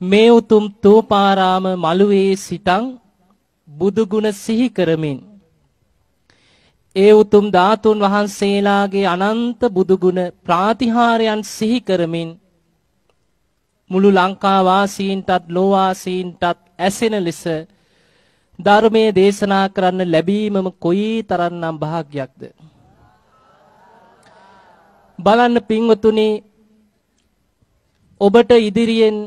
මේ උතුම් තෝපාරාම මළුවේ සිටන් බුදු ගුණ සිහි කරමින් ඒ උතුම් ධාතුන් වහන්සේලාගේ අනන්ත බුදු ගුණ ප්‍රාතිහාරයන් සිහි කරමින් මුළු ලංකා වාසීන්ටත් ලෝ වාසීන්ටත් ඇසෙන ලෙස ධර්මයේ දේශනා කරන්න ලැබීමම කොයිතරම්නම් භාග්යක්ද බලන්න පින්වතුනි ඔබට ඉදිරියෙන්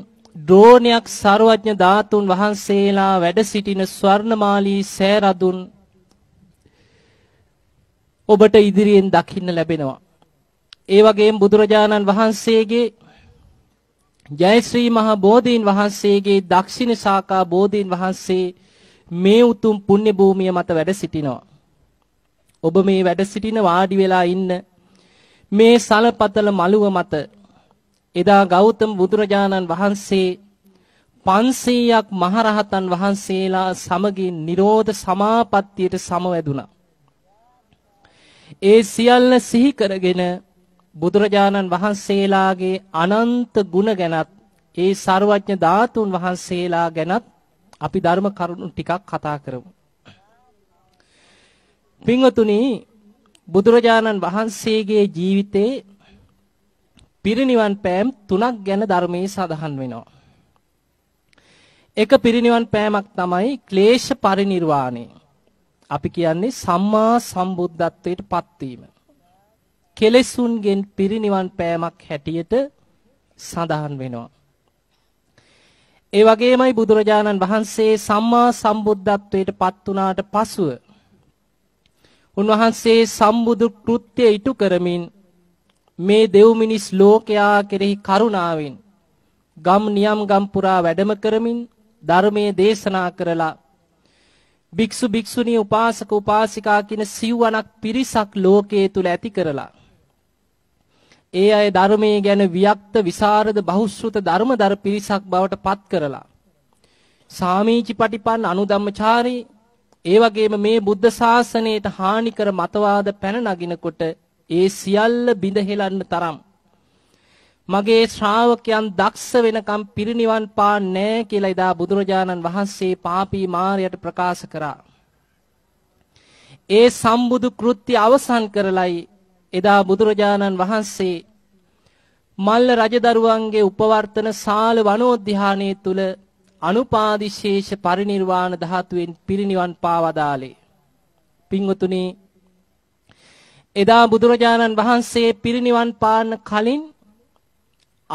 ද්‍රෝණයක් ਸਰවඥ ධාතුන් වහන්සේලා වැඩ සිටින ස්වර්ණමාලී සෑරදුන් ඔබට ඉදිරියෙන් දකින්න ලැබෙනවා. ඒ වගේම බුදුරජාණන් වහන්සේගේ ජයශ්‍රී මහා බෝධීන් වහන්සේගේ දක්ෂිණ ශාඛා බෝධීන් වහන්සේ මේ උතුම් පුණ්‍ය භූමිය මත වැඩ සිටිනවා. ඔබ මේ වැඩ සිටින වාඩි වෙලා ඉන්න මේ සලපතල මළුව මත එදා ගෞතම බුදුරජාණන් වහන්සේ 500ක් මහරහතන් වහන්සේලා සමගින් Nirodha Samapattiයට සමවැදුණා. ඒ සියල්ල සිහි කරගෙන බුදුරජාණන් වහන්සේලාගේ අනන්ත ගුණ ගැනත් ඒ ਸਰවඥ ධාතුන් වහන්සේලා ගැනත් අපි ධර්ම කරුණු ටිකක් කතා කරමු. පින්වතුනි බුදුරජාණන් වහන්සේගේ ජීවිතේ පිරිනිවන් පෑම් තුනක් ගැන ධර්මයේ සඳහන් වෙනවා. එක පිරිනිවන් පෑමක් තමයි ක්ලේශ පරිණිර්වාණය. අපි කියන්නේ සම්මා සම්බුද්ධත්වයට පත්වීම. කෙලෙසුන්ගෙන් පිරිනිවන් පෑමක් හැටියට සඳහන් වෙනවා. ඒ වගේමයි බුදුරජාණන් වහන්සේ සම්මා සම්බුද්ධත්වයට පත් වුණාට පසුව උන්වහන්සේ සම්බුදු කෘත්‍ය ඉටු කරමින් මේ දෙව් මිනිස් ලෝකයා කෙරෙහි කරුණාවෙන් ගම් නියම් ගම් පුරා වැඩම කරමින් ධර්මයේ දේශනා කරලා භික්ෂු භික්ෂුණී උපාසක උපාසිකා කියන සිව්වණක් පිරිසක් ලෝකයේ තුල ඇති කරලා ඒ අය ධර්මයේ ගැන වික්ත විසරද බහුශ්‍රත ධර්මදර පිරිසක් බවට පත් කරලා සාමීචි පටිපන්න අනුධම්මචාරී ඒ වගේම මේ බුද්ධ ශාසනයට හානි කර මතවාද පැන නගිනකොට ඒ සියල්ල බිඳ හෙලන්න තරම් මගේ ශ්‍රාවකයන් දක්ෂ වෙනකම් පිරිනිවන් පාන්නේ කියලා එදා බුදුරජාණන් වහන්සේ පාපී මාරයට ප්‍රකාශ කරා. ඒ සම්බුදු කෘත්‍ය අවසන් කරලයි එදා බුදුරජාණන් වහන්සේ මල්ල රජදරුවන්ගේ උපවර්තන සාල වනෝද්‍යානයේ තුල අනුපාදිශේෂ පරිණිර්වාණ ධාතුවෙන් පිරිනිවන් පාවදාලේ. පින්වතුනි එදා බුදුරජාණන් වහන්සේ පිරිනිවන් පාන්න කලින්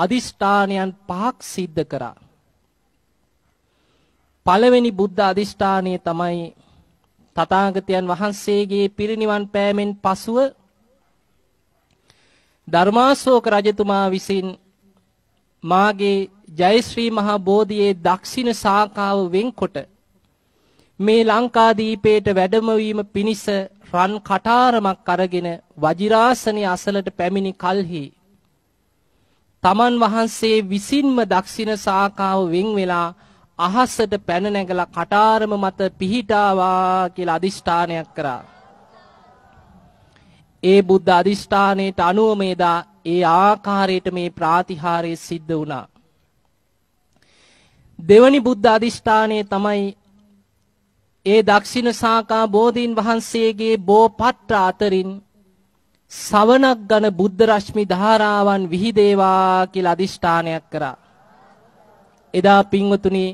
අදිෂ්ඨානයන් පහක් සිද්ධ කරා. පළවෙනි බුද්ධ අදිෂ්ඨානය තමයි තථාගතයන් වහන්සේගේ පිරිනිවන් පෑමෙන් පසුව ධර්මාශෝක රජතුමා විසින් මාගේ ජයශ්‍රී මහා බෝධියේ දක්ෂින ශාඛාව වෙන්කොට මේ ලංකාදීපයට වැඩමවීම පිණිස රන් කටාරමක් අරගෙන වජිරාසනයේ අසලට පැමිණි කල්හි තමන් වහන්සේ විසින්ම දක්ෂින සාකාව වෙන් වෙලා අහසට පැන නැගලා කටාරම මත පිහිටාවා කියලා අදිෂ්ඨානයක් කරා. ඒ බුද්ධ අදිෂ්ඨානයට අනුව මේදා ඒ ආකාරයට මේ ප්‍රාතිහාරය සිද්ධ වුණා. දෙවනි බුද්ධ අදිෂ්ඨානයේ තමයි ඒ දක්ෂින සාකා බෝධීන් වහන්සේගේ බෝපත්‍ර අතරින් සවනක් ගන බුද්ධ රශ්මි ධාරාවන් විහිදේවා කියලා අදිෂ්ඨානයක් කරා. එදා පින්වතුනි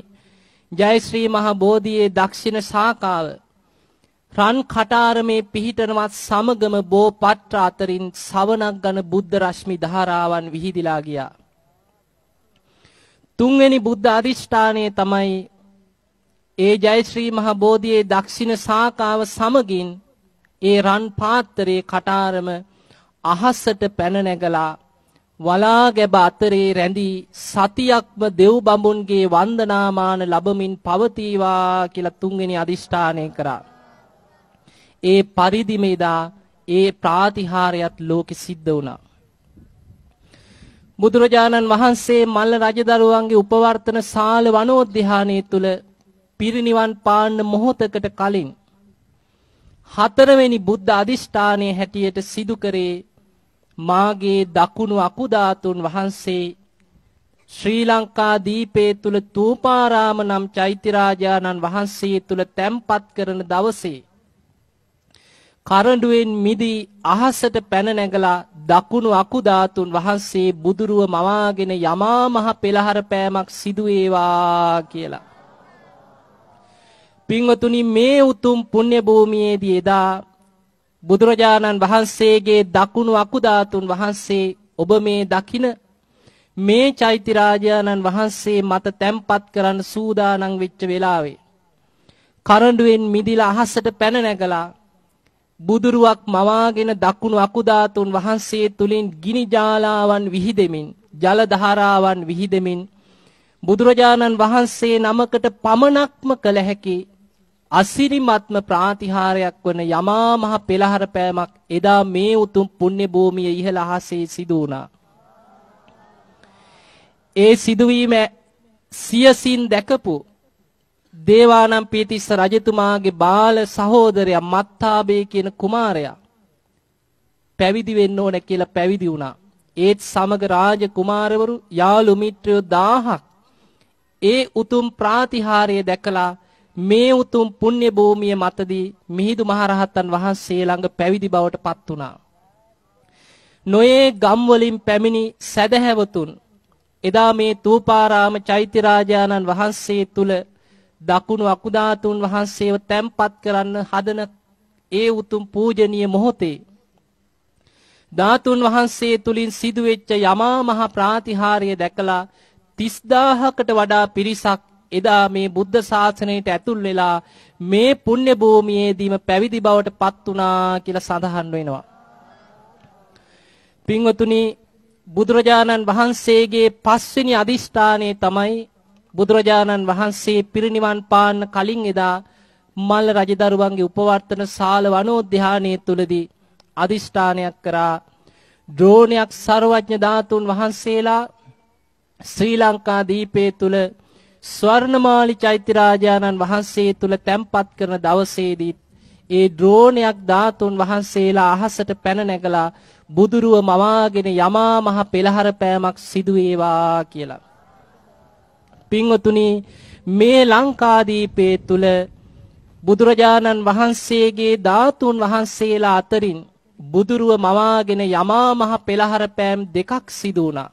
ජයශ්‍රී මහ බෝධියේ දක්ෂින සාකාව රන් කටාරමේ පිහිටනවත් සමගම බෝපත්‍ර අතරින් සවනක් ගන බුද්ධ රශ්මි ධාරාවන් විහිදිලා ගියා. තුන්වෙනි බුද්ධ අධිෂ්ඨානය තමයි ඒ ජයශ්‍රී මහ බෝධියේ දක්ෂින ශාඛාව සමගින් ඒ රන් පාත්‍රයේ කටාරම අහසට පැන නැගලා වලා ගැබ අතරේ රැඳී සතියක්ම දෙව් බඹුන්ගේ වන්දනාමාන ලැබමින් පවතිවා කියලා තුන්වෙනි අදිෂ්ඨානය කරා. ඒ පරිදිම ඉදා ඒ ප්‍රාතිහාරයත් ලෝකෙ සිද්ධ වුණා. බුදුරජාණන් වහන්සේ මල්ල රජදරුවන්ගේ උපවර්තන සාල වනෝද්‍යානයේ තුල පිරිනිවන් පාන්න මොහොතකට කලින් හතරවෙනි බුද්ධ අදිෂ්ඨානයේ හැටියට සිදු කරේ මාගේ දකුණු අකුඩාතුන් වහන්සේ ශ්‍රී ලංකා දීපේ තුල තූපාරාම නම් චෛත්‍යරාජානන් වහන්සේ තුල තැන්පත් කරන දවසේ කරඬුවෙන් මිදී අහසට පැන නැගලා දකුණු අකුඩාතුන් වහන්සේ බුදුරුව මවාගෙන යමා මහ පෙළහර පෑමක් සිදු වේවා කියලා පින්වතුනි මේ උතුම් පුණ්‍ය භූමියේදී එදා බුදුරජාණන් වහන්සේගේ දකුණු අකුධාතුන් වහන්සේ ඔබ මේ දකින මේ චෛත්‍ය රාජානන් වහන්සේ මත තැම්පත් කරන්න සූදානම් වෙච්ච වෙලාවේ කරඬුවෙන් මිදිලා අහසට පැන නැගලා බුදුරුවක් මවාගෙන දකුණු අකුධාතුන් වහන්සේ තුලින් ගිනි ජාලාවන් විහිදෙමින් ජල ධාරාවන් විහිදෙමින් බුදුරජාණන් වහන්සේ නමකට පමණක්ම කළ හැකි අසිරිමත්ම ප්‍රාතිහාරයක් වන යමා මහ පෙළහර පෑමක් එදා මේ උතුම් පුණ්‍ය භූමිය ඉහළ අහසේ සිදු වුණා. ඒ සිදුවීම සියසින් දැකපු දේවානම් පීතිස්ස රජතුමාගේ බාල සහෝදරයා මත්තාබේ කියන කුමාරයා පැවිදි වෙන්න ඕන කියලා පැවිදි වුණා. ඒත් සමග රාජ කුමාරවරු යාළු මිත්‍රයෝ 1000ක් ඒ උතුම් ප්‍රාතිහාරය දැකලා මේ උතුම් පුණ්‍ය භූමිය මතදී මිහිඳු මහරහතන් වහන්සේ ළඟ පැවිදි බවට පත් වුණා. නොයේ ගම් වලින් පැමිණි සදහැවතුන් එදා මේ තූපාරාම චෛත්‍ය රාජානන් වහන්සේ තුල දකුණු අකුඩාතුන් වහන්සේව තැන්පත් කරන්න හදන ඒ උතුම් පූජනීය මොහොතේ ධාතුන් වහන්සේ තුලින් සිදුවෙච්ච යමා මහ ප්‍රාතිහාර්ය දැකලා 30000කට වඩා පිරිසක් එදා මේ බුද්ධ ශාසනයට ඇතුල් වෙලා මේ පුණ්‍ය භූමියේදීම පැවිදි බවට පත් වුණා කියලා සඳහන් වෙනවා. පින්වතුනි බුදුරජාණන් වහන්සේගේ පස්වෙනි අදිෂ්ඨානයේ තමයි බුදුරජාණන් වහන්සේ පිරිනිවන් පාන්න කලින් එදා මල්ල රජදරුවන්ගේ උපවර්තන සාල වනෝද්‍යානයේ තුලදී අදිෂ්ඨානයක් කරා ද්‍රෝණයක් ਸਰවඥ ධාතුන් වහන්සේලා ශ්‍රී ලංකා දීපේ තුල ස්වර්ණමාලි චෛත්‍යරාජානන් වහන්සේ තුල තැන්පත් කරන දවසේදී ඒ ඩ්‍රෝනයක් ධාතුන් වහන්සේලා අහසට පැන නැගලා බුදුරුව මවාගෙන යමා මහ පෙළහර පෑමක් සිදු වේවා කියලා. පින්වතුනි මේ ලංකාදීපේ තුල බුදුරජාණන් වහන්සේගේ ධාතුන් වහන්සේලා අතරින් බුදුරුව මවාගෙන යමා මහ පෙළහර පෑම් දෙකක් සිදු වුණා.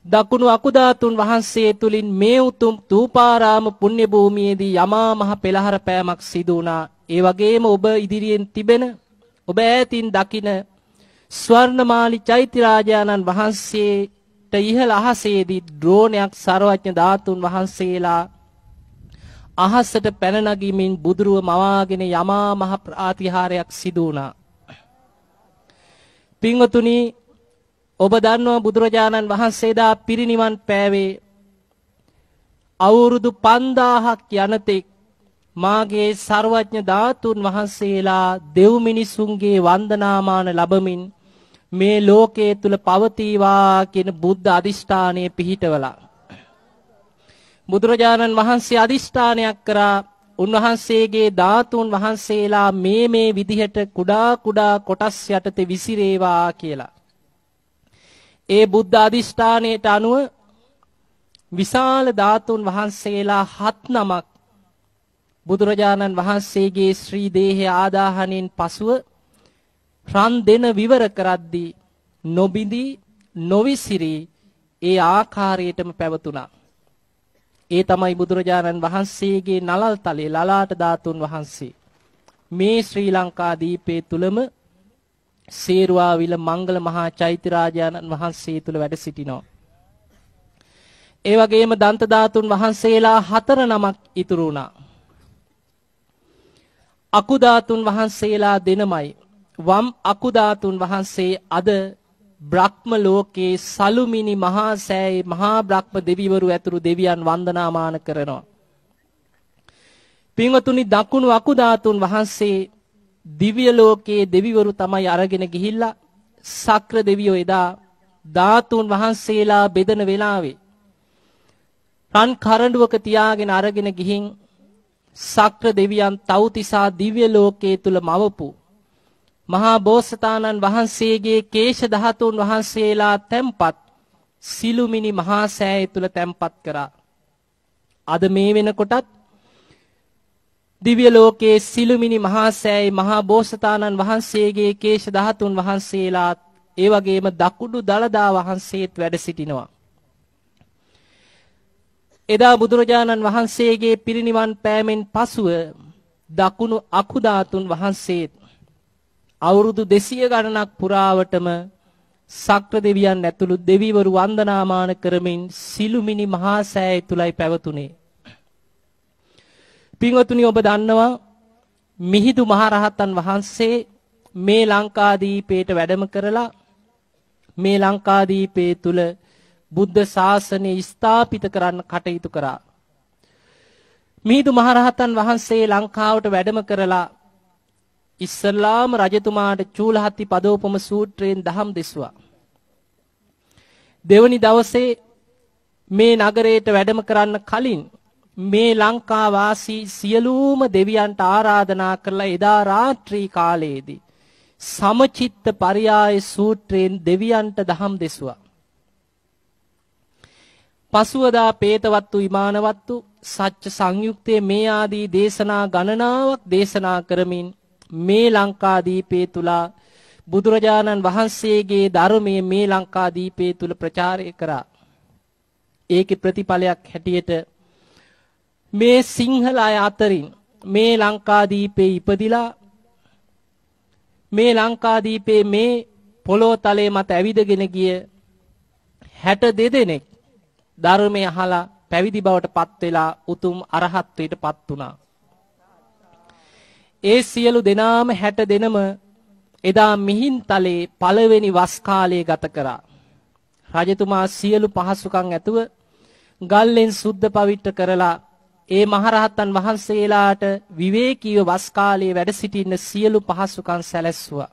දකුණු අකුධාතුන් වහන්සේ තුලින් මේ උතුම් තූපාරාම පුණ්‍ය භූමියේදී යමා මහ පෙළහර පෑමක් සිදු වුණා. ඒ වගේම ඔබ ඉදිරියෙන් තිබෙන ඔබ ඈතින් දකින ස්වර්ණමාලි චෛත්‍යරාජානන් වහන්සේට ඉහළ අහසේදී ඩ්‍රෝනයක් ਸਰවඥ ධාතුන් වහන්සේලා අහසට පැන නගීමින් බුදුරුව මවාගෙන යමා මහ ප්‍රාතිහාරයක් සිදු වුණා. පින්වතුනි ඔබ දන්නවා බුදුරජාණන් වහන්සේදා පිරිනිවන් පෑවේ අවුරුදු 5000ක් යනතෙක් මාගේ ਸਰවඥ ධාතුන් වහන්සේලා දෙව් මිනිසුන්ගේ වන්දනාමාන ලබමින් මේ ලෝකයේ තුල පවතිවා කියන බුද්ධ අදිෂ්ඨානය පිහිටවලා බුදුරජාණන් වහන්සේ අදිෂ්ඨානයක් කරා උන්වහන්සේගේ ධාතුන් වහන්සේලා මේ මේ විදිහට කුඩා කුඩා කොටස් යටතේ විසිරේවා කියලා ඒ බුද්ධ අධිෂ්ඨානයට අනුව විශාල ධාතුන් වහන්සේලා හත් නමක් බුදුරජාණන් වහන්සේගේ ශ්‍රී දේහය ආදාහණයෙන් පසුව රන් දෙන විවර කරද්දී නොබිඳී නොවිසිරි ඒ ආකාරයටම පැවතුණා. ඒ තමයි බුදුරජාණන් වහන්සේගේ නලල් තලයේ ලලාට ධාතුන් වහන්සේ මේ ශ්‍රී ලංකා දීපේ තුලම සේරුවාවිල මංගල මහා චෛත්‍ය රාජානන් වහන්සේ තුල වැඩ සිටිනවා. ඒ වගේම දන්ත ධාතුන් වහන්සේලා හතර නමක් ඉතුරු වුණා. අකු ධාතුන් වහන්සේලා දෙනමයි වම් අකු ධාතුන් වහන්සේ අද බ්‍රහ්ම ලෝකේ සලුමිනි මහා සෑයේ මහා බ්‍රහ්ම දෙවිවරු ඇතුළු දෙවියන් වන්දනාමාන කරනවා. පින්වතුනි දකුණු අකු ධාතුන් වහන්සේ දිව්‍ය ලෝකයේ දෙවිවරු තමයි අරගෙන ගිහිල්ලා සක්‍ර දෙවියෝ එදා ධාතුන් වහන්සේලා බෙදන වෙලාවේ රන් කරඬුවක තියාගෙන අරගෙන ගිහින් සක්‍ර දෙවියන් තවුතිසා දිව්‍ය ලෝකයේ තුල මවපු මහා බෝසතාණන් වහන්සේගේ කේශ ධාතුන් වහන්සේලා තැම්පත් සිළුමිණි මහා සෑය තුල තැම්පත් කරා අද මේ වෙනකොටත් දිව්‍ය ලෝකයේ සිළුමිණි මහා සෑයේ මහා බෝසතාණන් වහන්සේගේ කේශ ධාතුන් වහන්සේලාත් ඒ වගේම දකුඩු දලදා වහන්සේත් වැඩ සිටිනවා. එදා බුදුරජාණන් වහන්සේගේ පිරිනිවන් පෑමෙන් පසුව දකුණු අකුධාතුන් වහන්සේත් අවුරුදු 200 ගණනක් පුරාවටම සක්‍ර දෙවියන් ඇතුළු දෙවිවරු වන්දනාමාන කරමින් සිළුමිණි මහා සෑය තුලයි පැවතුනේ. පින්වතුනි ඔබ දන්නවා මිහිඳු මහරහතන් වහන්සේ මේ ලංකාදීපේට වැඩම කරලා මේ ලංකාදීපේ තුල බුද්ධ ශාසනය ස්ථාපිත කරන්න කටයුතු කරා. මිහිඳු මහරහතන් වහන්සේ ලංකාවට වැඩම කරලා ඉස්සල්ලාම රජතුමාට චූලහත්ති පදෝපම සූත්‍රයෙන් දහම් දෙසුවා. දෙවනි දවසේ මේ නගරයට වැඩම කරන්න කලින් මේ ලංකා වාසී සියලුම දෙවියන්ට ආරාධනා කරලා එදා රාත්‍රී කාලයේදී සමචිත්ත පරියාය සූත්‍රයෙන් දෙවියන්ට දහම් දෙසුවා. පසුවදා පේතවත්තු විමානවත්තු සච්ච සංයුක්තයේ මේ ආදී දේශනා ගණනාවක් දේශනා කරමින් මේ ලංකාදීපේ තුලා බුදුරජාණන් වහන්සේගේ ධර්මය මේ ලංකාදීපේ තුල ප්‍රචාරය කරා. ඒකේ ප්‍රතිඵලයක් හැටියට මේ සිංහල අය අතරින් මේ ලංකාදීපේ ඉපදිලා මේ ලංකාදීපේ මේ පොළොව තලයේ මත ඇවිදගෙන ගිය 62 දෙනෙක් ධර්මය අහලා පැවිදි බවට පත් වෙලා උතුම් අරහත්ත්වයට පත් වුණා. ඒ සියලු දෙනාම 60 දෙනම එදා මිහින්තලේ පළවෙනි වස් කාලයේ ගත කරා. රජතුමා සියලු පහසුකම් ඇතුව ගල්ලෙන් සුද්ධ පවිත්‍ර කරලා ඒ මහරහතන් වහන්සේලාට විවේකීව වස් කාලයේ වැඩ සිටින්න සියලු පහසුකම් සැලැස්සුවා.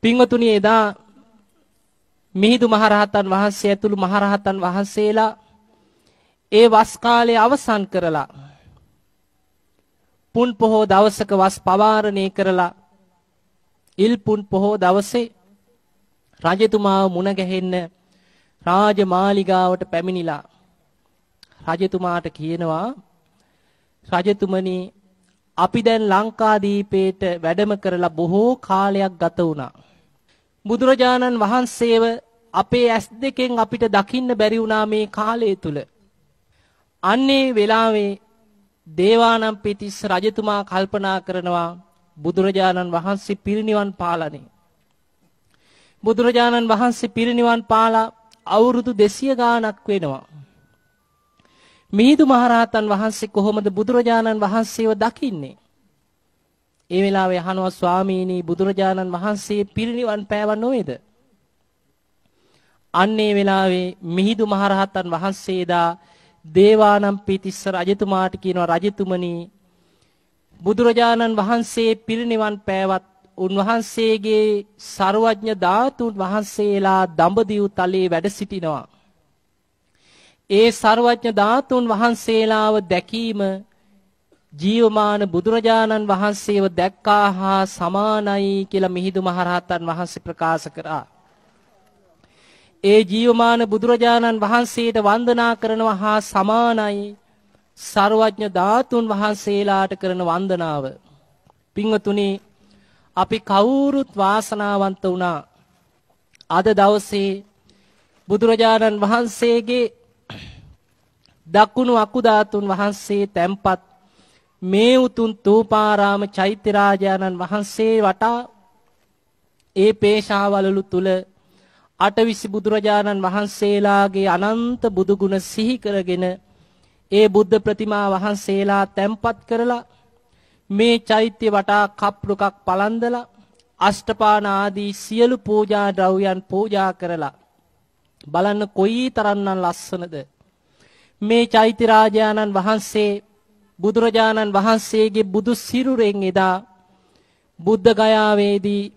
පින්වතුනි එදා මිහිඳු මහරහතන් වහන්සේ ඇතුළු මහරහතන් වහන්සේලා ඒ වස් කාලය අවසන් කරලා පුන් පොහෝ දවසක වස් පවාරණය කරලා ඉල් පුන් පොහෝ දවසේ රජතුමාව මුණ ගැහෙන්න රාජමාලිගාවට පැමිණිලා රජතුමාට කියනවා රජතුමනි අපි දැන් ලංකාදීපේට වැඩම කරලා බොහෝ කාලයක් ගත වුණා. බුදුරජාණන් වහන්සේව අපේ ඇස් දෙකෙන් අපිට දකින්න බැරි වුණා මේ කාලය තුල. අන්නේ වෙලාවේ දේවානම් පිටිස් රජතුමා කල්පනා කරනවා බුදුරජාණන් වහන්සේ පිරිනිවන් පාලනේ. බුදුරජාණන් වහන්සේ පිරිනිවන් පාලා අවුරුදු 200 ගාණක් වෙනවා. මිහිඳු මහරහතන් වහන්සේ කොහොමද බුදුරජාණන් වහන්සේව දකින්නේ? ඒ වෙලාවේ අහනවා ස්වාමීනි බුදුරජාණන් වහන්සේ පිරිනිවන් පෑවා නොවේද? අන්න ඒ වෙලාවේ මිහිඳු මහරහතන් වහන්සේ දා දේවානම්පියතිස්ස රජතුමාට කියනවා රජතුමනි බුදුරජාණන් වහන්සේ පිරිනිවන් පෑවත් උන්වහන්සේගේ ਸਰවඥ ධාතුන් වහන්සේලා දඹදිව් තලයේ වැඩ සිටිනවා. ඒ ਸਰවඥ ධාතුන් වහන්සේලාව දැකීම ජීවමාන බුදුරජාණන් වහන්සේව දැක්කා හා සමානයි කියලා මිහිඳු මහරහතන් වහන්සේ ප්‍රකාශ කරා. ඒ ජීවමාන බුදුරජාණන් වහන්සේට වන්දනා කරනවා හා සමානයි ਸਰවඥ ධාතුන් වහන්සේලාට කරන වන්දනාව. පින්වතුනි අපි කවුරුත් වාසනාවන්ත වුණා. අද දවසේ බුදුරජාණන් වහන්සේගේ දකුණු අකුධාතුන් වහන්සේ තැම්පත් මේ උතුම් තූපාරාම චෛත්‍ය රාජානන් වහන්සේ වටා ඒ පේශාවලලු තුල අටවිසි බුදුරජාණන් වහන්සේලාගේ අනන්ත බුදුගුණ සිහි කරගෙන ඒ බුද්ධ ප්‍රතිමා වහන්සේලා තැම්පත් කරලා මේ චෛත්‍ය වටා කප්රුකක් පලන්දලා අෂ්ටපාන ආදී සියලු පූජා ද්‍රව්‍යයන් පූජා කරලා බලන්න කොයි තරම්නම් ලස්සනද මේ චෛත්‍ය රාජානන් වහන්සේ බුදුරජාණන් වහන්සේගේ බුදු සිරුරෙන් එදා බුද්ධ ගයාවේදී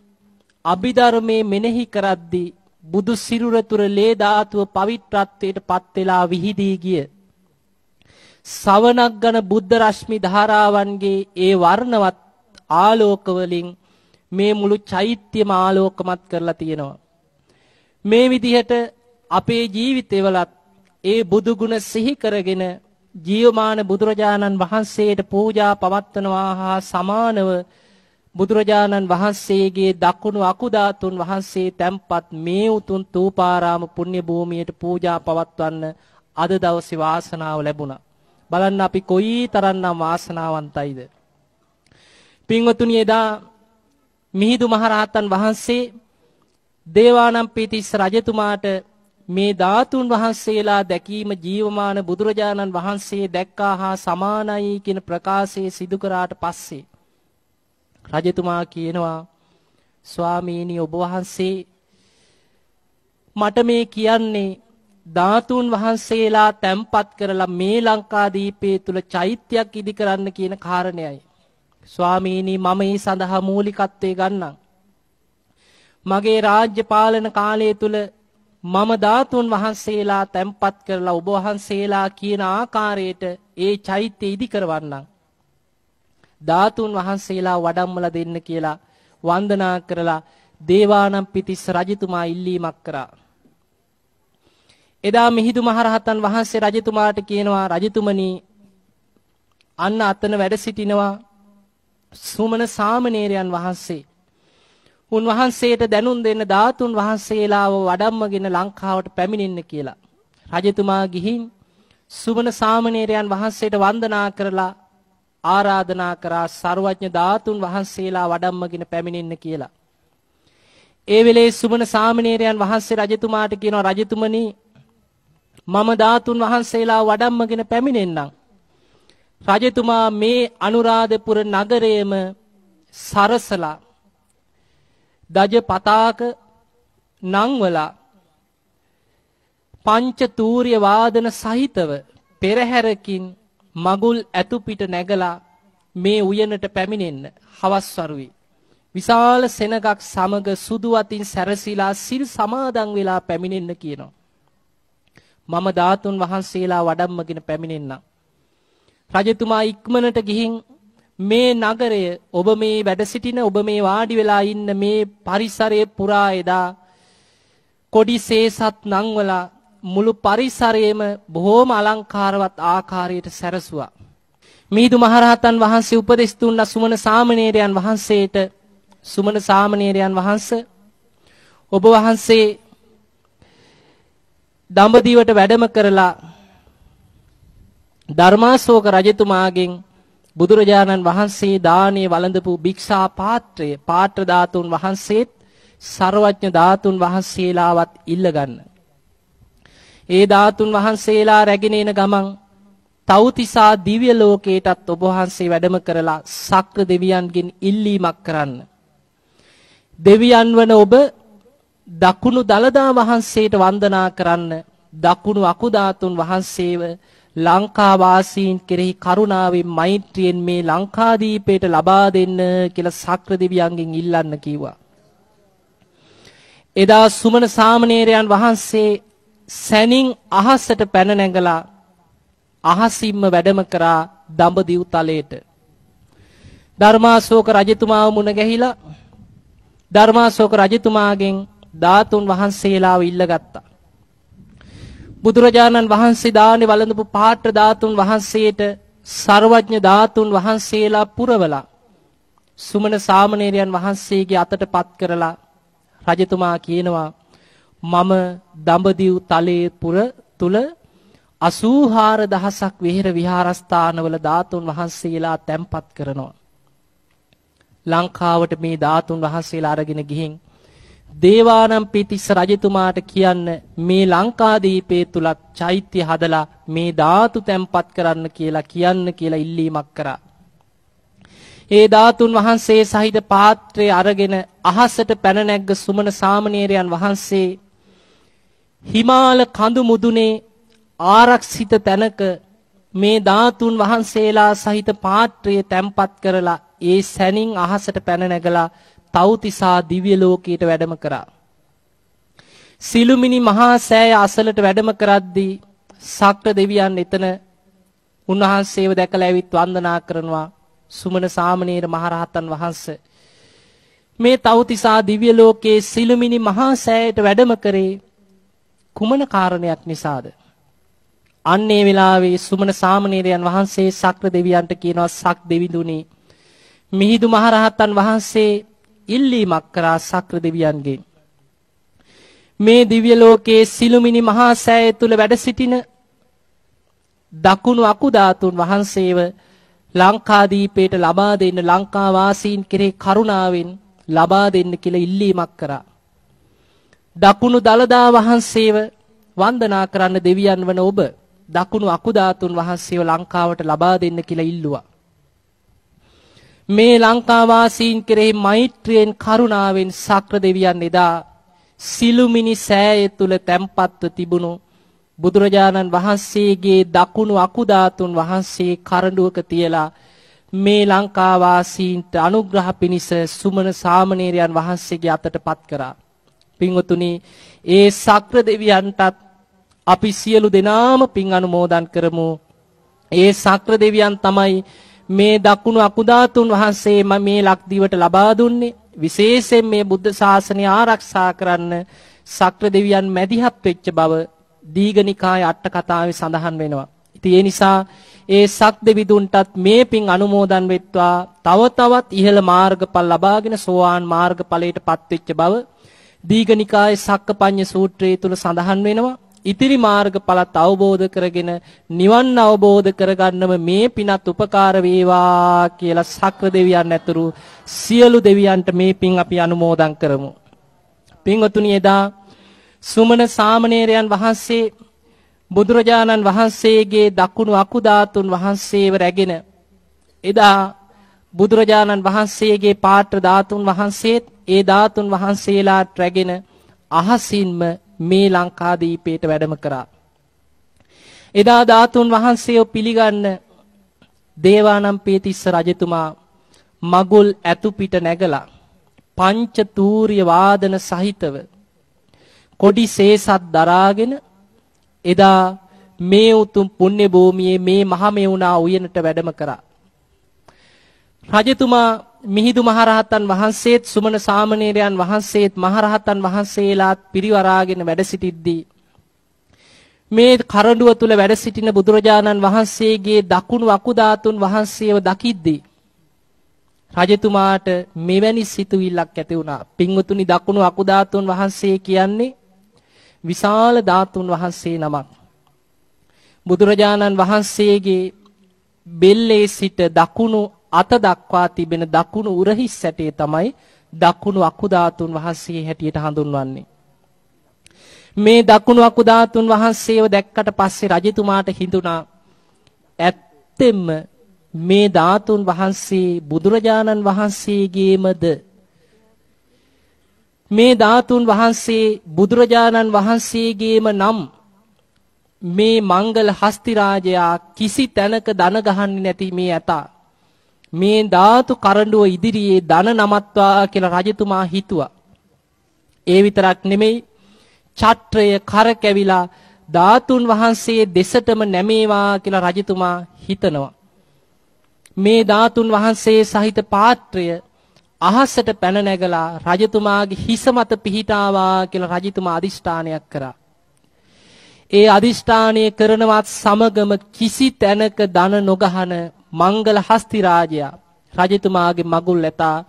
අභිධර්මයේ මෙනෙහි කරද්දී බුදු සිරුර තුර ලේ ධාතුව පවිත්‍රත්වයට පත් වෙලා විහිදී ගිය සවනක් ගන බුද්ධ රශ්මි ධාරාවන්ගේ ඒ වර්ණවත් ආලෝක වලින් මේ මුළු චෛත්‍යම ආලෝකමත් කරලා තියෙනවා මේ විදිහට අපේ ජීවිතේවලත් ඒ බුදු ගුණ සිහි කරගෙන ජීවමාන බුදුරජාණන් වහන්සේට පූජා පවත්වනවා හා සමානව බුදුරජාණන් වහන්සේගේ දකුණු අකුධාතුන් වහන්සේ තැන්පත් මේ උතුම් තූපාරාම පුණ්‍ය භූමියට පූජා පවත්වන්න අද දවසේ වාසනාව ලැබුණා. බලන්න අපි කොයි තරම්නම් වාසනාවන්තයිද. පින්වතුනි එදා මිහිඳු මහරහතන් වහන්සේ දේවානම් පීතිස් රජතුමාට මේ ධාතුන් වහන්සේලා දැකීම ජීවමාන බුදුරජාණන් වහන්සේ දැක්කා හා සමානයි කියන ප්‍රකාශය සිදු කරාට පස්සේ රජතුමා කියනවා ස්වාමීනි ඔබ වහන්සේ මට මේ කියන්නේ ධාතුන් වහන්සේලා තැම්පත් කරලා මේ ලංකාදීපයේ තුල චෛත්‍යයක් ඉදි කරන්න කියන කාරණයයි. ස්වාමීනි මම ඒ සඳහා මූලිකත්වයේ ගන්නම්. මගේ රාජ්‍ය පාලන කාලය තුල මම ධාතුන් වහන්සේලා තැම්පත් කරලා ඔබ වහන්සේලා කියන ආකාරයට ඒ චෛත්‍ය ඉදි කරවන්නම්. ධාතුන් වහන්සේලා වඩම්මලා දෙන්න කියලා වන්දනා කරලා දේවානම් පිතිස්ස රජතුමා ඉල්ලීමක් කරා. එදා මිහිඳු මහරහතන් වහන්සේ රජතුමාට කියනවා රජතුමනි අන්න අතන වැඩ සිටිනවා සුමන සාමණේරයන් වහන්සේ උන්වහන්සේට දැනුම් දෙන්න ධාතුන් වහන්සේලාව වඩම්මගෙන ලංකාවට පැමිණෙන්න කියලා. රජතුමා ගිහින් සුමන සාමණේරයන් වහන්සේට වන්දනා කරලා ආරාධනා කරා ਸਰවඥ ධාතුන් වහන්සේලා වඩම්මගෙන පැමිණෙන්න කියලා. ඒ වෙලේ සුමන සාමණේරයන් වහන්සේ රජතුමාට කියනවා රජතුමනි මම ධාතුන් වහන්සේලා වඩම්මගෙන පැමිණෙන්නම්. රජතුමා මේ අනුරාධපුර නගරයේම සරසලා දජ පතාක නංවලා පංච තූර්ය වාදන සහිතව පෙරහැරකින් මගුල් ඇතුපිට නැගලා මේ උයනට පැමිණෙන්න හවස් වරුවේ විශාල සෙනගක් සමග සුදු අතින් සැරසිලා සිල් සමාදන් වෙලා පැමිණෙන්න කියනවා මම ධාතුන් වහන්සේලා වඩම්මගෙන පැමිණෙන්නම් රජතුමා ඉක්මනට ගිහින් මේ නගරය ඔබ මේ වැඩ සිටින ඔබ මේ වාඩි වෙලා ඉන්න මේ පරිසරයේ පුරා එදා කොඩිසේසත් නංවලා මුළු පරිසරයේම බොහෝම අලංකාරවත් ආකාරයට සැරසුවා. මිහිඳු මහරහතන් වහන්සේ උපදෙස් දුන්න සුමන සාමණේරයන් වහන්සේට සුමන සාමණේරයන් වහන්ස ඔබ වහන්සේ දඹදිවට වැඩම කරලා ධර්මාශෝක රජතුමාගෙන් බුදුරජාණන් වහන්සේ දානේ වළඳපු භික්ෂා පාත්‍රය පාත්‍ර ධාතුන් වහන්සේත් ਸਰවඥ ධාතුන් වහන්සේලාවත් ඉල්ලගන්න. ඒ ධාතුන් වහන්සේලා රැගෙන එන ගමන් තවතිසා දිව්‍ය ලෝකයටත් ඔබ වහන්සේ වැඩම කරලා සක්‍ර දෙවියන්ගෙන් ඉල්ලීමක් කරන්න. දෙවියන් වන ඔබ දකුණු දලදා වහන්සේට වන්දනා කරන්න දකුණු අකුධාතුන් වහන්සේව ලංකාවාසීන් කෙරෙහි කරුණාවෙන් මෛත්‍රියෙන් මේ ලංකාදීපයට ලබා දෙන්න කියලා සක්‍ර දෙවියන්ගෙන් ඉල්ලන්න කිව්වා. එදා සුමන සාමණේරයන් වහන්සේ සැනින් අහසට පැන නැගලා අහසින්ම වැඩම කරා දඹදිව් තලයට. ධර්මාශෝක රජතුමාව මුණ ගැහිලා ධර්මාශෝක රජතුමාගෙන් ධාතුන් වහන්සේලාව ඉල්ලගත්තා. බුදුරජාණන් වහන්සේ දානේ වළඳපු පාත්‍ර ධාතුන් වහන්සේට ਸਰවඥ ධාතුන් වහන්සේලා පුරවලා සුමන සාමණේරයන් වහන්සේගේ අතටපත් කරලා රජතුමා කියනවා මම දඹදිව් තලයේ පුර තුල 84 දහසක් විහෙර විහාරස්ථානවල ධාතුන් වහන්සේලා තැන්පත් කරනවා ලංකාවට මේ ධාතුන් වහන්සේලා අරගෙන ගිහින් දේවානම්පියතිස්ස රජතුමාට කියන්න මේ ලංකාදීපේ තුලත් චෛත්‍ය හදලා මේ ධාතු තැන්පත් කරන්න කියලා කියන්න කියලා ඉල්ලීමක් කරා. ඒ ධාතුන් වහන්සේ සහිත පාත්‍රය අරගෙන අහසට පැන නැග්ග සුමන සාමණේරයන් වහන්සේ හිමාල කඳු මුදුනේ ආරක්ෂිත තැනක මේ ධාතුන් වහන්සේලා සහිත පාත්‍රය තැන්පත් කරලා ඒ සැනින් අහසට පැන නැගලා තව්තිසා දිව්‍ය ලෝකයට වැඩම කරා. සිළුමිණි මහා සෑය අසලට වැඩම කරද්දී සක්‍ර දෙවියන් එතන උන්වහන්සේව දැකලා ඇවිත් වන්දනා කරනවා සුමන සාමණේර මහරහතන් වහන්සේ. මේ තව්තිසා දිව්‍ය ලෝකයේ සිළුමිණි මහා සෑයට වැඩම කරේ කුමන කාරණයක් නිසාද? අන්නේ වෙලාවේ සුමන සාමණේරයන් වහන්සේ සක්‍ර දෙවියන්ට කියනවා සක් දෙවිඳුනි මිහිඳු මහරහතන් වහන්සේ ඉල්ලීමක් කරා සක්‍ර දෙවියන්ගෙන් මේ දිව්‍ය ලෝකයේ සිළුමිණි මහා සෑය තුල වැඩ සිටින දකුණු අකු ධාතුන් වහන්සේව ලංකාදීපයට ලබා දෙන්න ලංකා වාසීන් කෙරෙහි කරුණාවෙන් ලබා දෙන්න කියලා ඉල්ලීමක් කරා. දකුණු දලදා වහන්සේව වන්දනා කරන්න දෙවියන් වන ඔබ දකුණු අකු ධාතුන් වහන්සේව ලංකාවට ලබා දෙන්න කියලා ඉල්ලුවා. මේ ලංකාවාසීන් කෙරෙහි මෛත්‍රියෙන් කරුණාවෙන් සක්‍ර දෙවියන් එදා සිළුමිනි සෑය තුල තැම්පත්ව තිබුණු බුදුරජාණන් වහන්සේගේ දකුණු අකුධාතුන් වහන්සේ කරඬුවක තියලා මේ ලංකාවාසීන්ට අනුග්‍රහ පිණිස සුමන සාමණේරයන් වහන්සේගේ අතට පත් කරා. පින්වතුනි, ඒ සක්‍ර දෙවියන්ටත් අපි සියලු දෙනාම පින් අනුමෝදන් කරමු. ඒ සක්‍ර දෙවියන් තමයි මේ දකුණු අකුධාතුන් වහන්සේ මේ ලක්දිවට ලබා දුන්නේ විශේෂයෙන් මේ බුද්ධ ශාසනය ආරක්ෂා කරන්න සක්‍ර දෙවියන් මැදිහත් වෙච්ච බව දීඝනිකාය අට කතාවේ සඳහන් වෙනවා. ඉතින් ඒ නිසා ඒ සක් දෙවිඳුන්ටත් මේ පින් අනුමෝදන් වෙත්වා තව තවත් ඉහළ මාර්ගඵල ලබාගෙන සෝවාන් මාර්ගඵලයට පත්වෙච්ච බව දීඝනිකායේ සක්කපඤ්ඤ සූත්‍රයේ තුල සඳහන් වෙනවා. ඉතිරි මාර්ගඵලත් අවබෝධ කරගෙන නිවන් අවබෝධ කරගන්නම මේ පිනත් උපකාර වේවා කියලා සක්‍ර දෙවියන් ඇතුළු සියලු දෙවියන්ට මේ පින් අපි අනුමෝදන් කරමු. පින්වතුනි එදා සුමන සාමණේරයන් වහන්සේ බුදුරජාණන් වහන්සේගේ දකුණු අකුධාතුන් වහන්සේව රැගෙන එදා බුදුරජාණන් වහන්සේගේ පාත්‍ර ධාතුන් වහන්සේත් ඒ ධාතුන් වහන්සේලාට රැගෙන අහසින්ම මේ ලංකාදීපයට වැඩම කරා. එදා ධාතුන් වහන්සේව පිළිගන්න දේවානම් පේතිස්ස රජතුමා මගුල් ඇතු පිට නැගලා පංච තූර්ය වාදන සහිතව කොඩි සේසත් දරාගෙන එදා මේ උතුම් පුණ්‍ය භූමියේ මේ මහමෙවුනා උයනට වැඩම කරා රජතුමා මිහිඳු මහරහතන් වහන්සේත් සුමන සාමණේරයන් වහන්සේත් මහරහතන් වහන්සේලාත් පිරිවරාගෙන වැඩ සිටිද්දී මේ කරඬුව තුල වැඩ සිටින බුදුරජාණන් වහන්සේගේ දකුණු අකුධාතුන් වහන්සේව දකිද්දී රජතුමාට මෙවැනි සිතුවිල්ලක් ඇති වුණා. පින්වතුනි දකුණු අකුධාතුන් වහන්සේ කියන්නේ විශාල ධාතුන් වහන්සේ නමක්. බුදුරජාණන් වහන්සේගේ බෙල්ලේ සිට දකුණු අත දක්වා තිබෙන දකුණු උරහිස් සැටේ තමයි දකුණු අකු ධාතුන් වහන්සේ හැටියට හඳුන්වන්නේ. මේ දකුණු අකු ධාතුන් වහන්සේව දැක්කට පස්සේ රජතුමාට හිතුණා ඇත්තෙම මේ ධාතුන් වහන්සේ බුදුරජාණන් වහන්සේගේමද මේ ධාතුන් වහන්සේ බුදුරජාණන් වහන්සේගේම නම් මේ මංගල හස්ති රාජයා කිසි තැනක දන ගහන්නේ නැති මේ ඇතා මේ ධාතු කරඬුව ඉදිරියේ ධන නමත්වා කියලා රජතුමා හිතුවා. ඒ විතරක් නෙමෙයි චත්‍රය කරකැවිලා ධාතුන් වහන්සේ දෙසටම නැමේවා කියලා රජතුමා හිතනවා. මේ ධාතුන් වහන්සේ සහිත පාත්‍රය අහසට පැන නැගලා රජතුමාගේ හිස මත පිහිටාවා කියලා රජතුමා අදිෂ්ඨානයක් කරා. ඒ අදිෂ්ඨානය කරනවත් සමගම කිසි තැනක ධන නොගහන මංගල හස්ති රාජයා රජතුමාගේ මගුල් ඇතා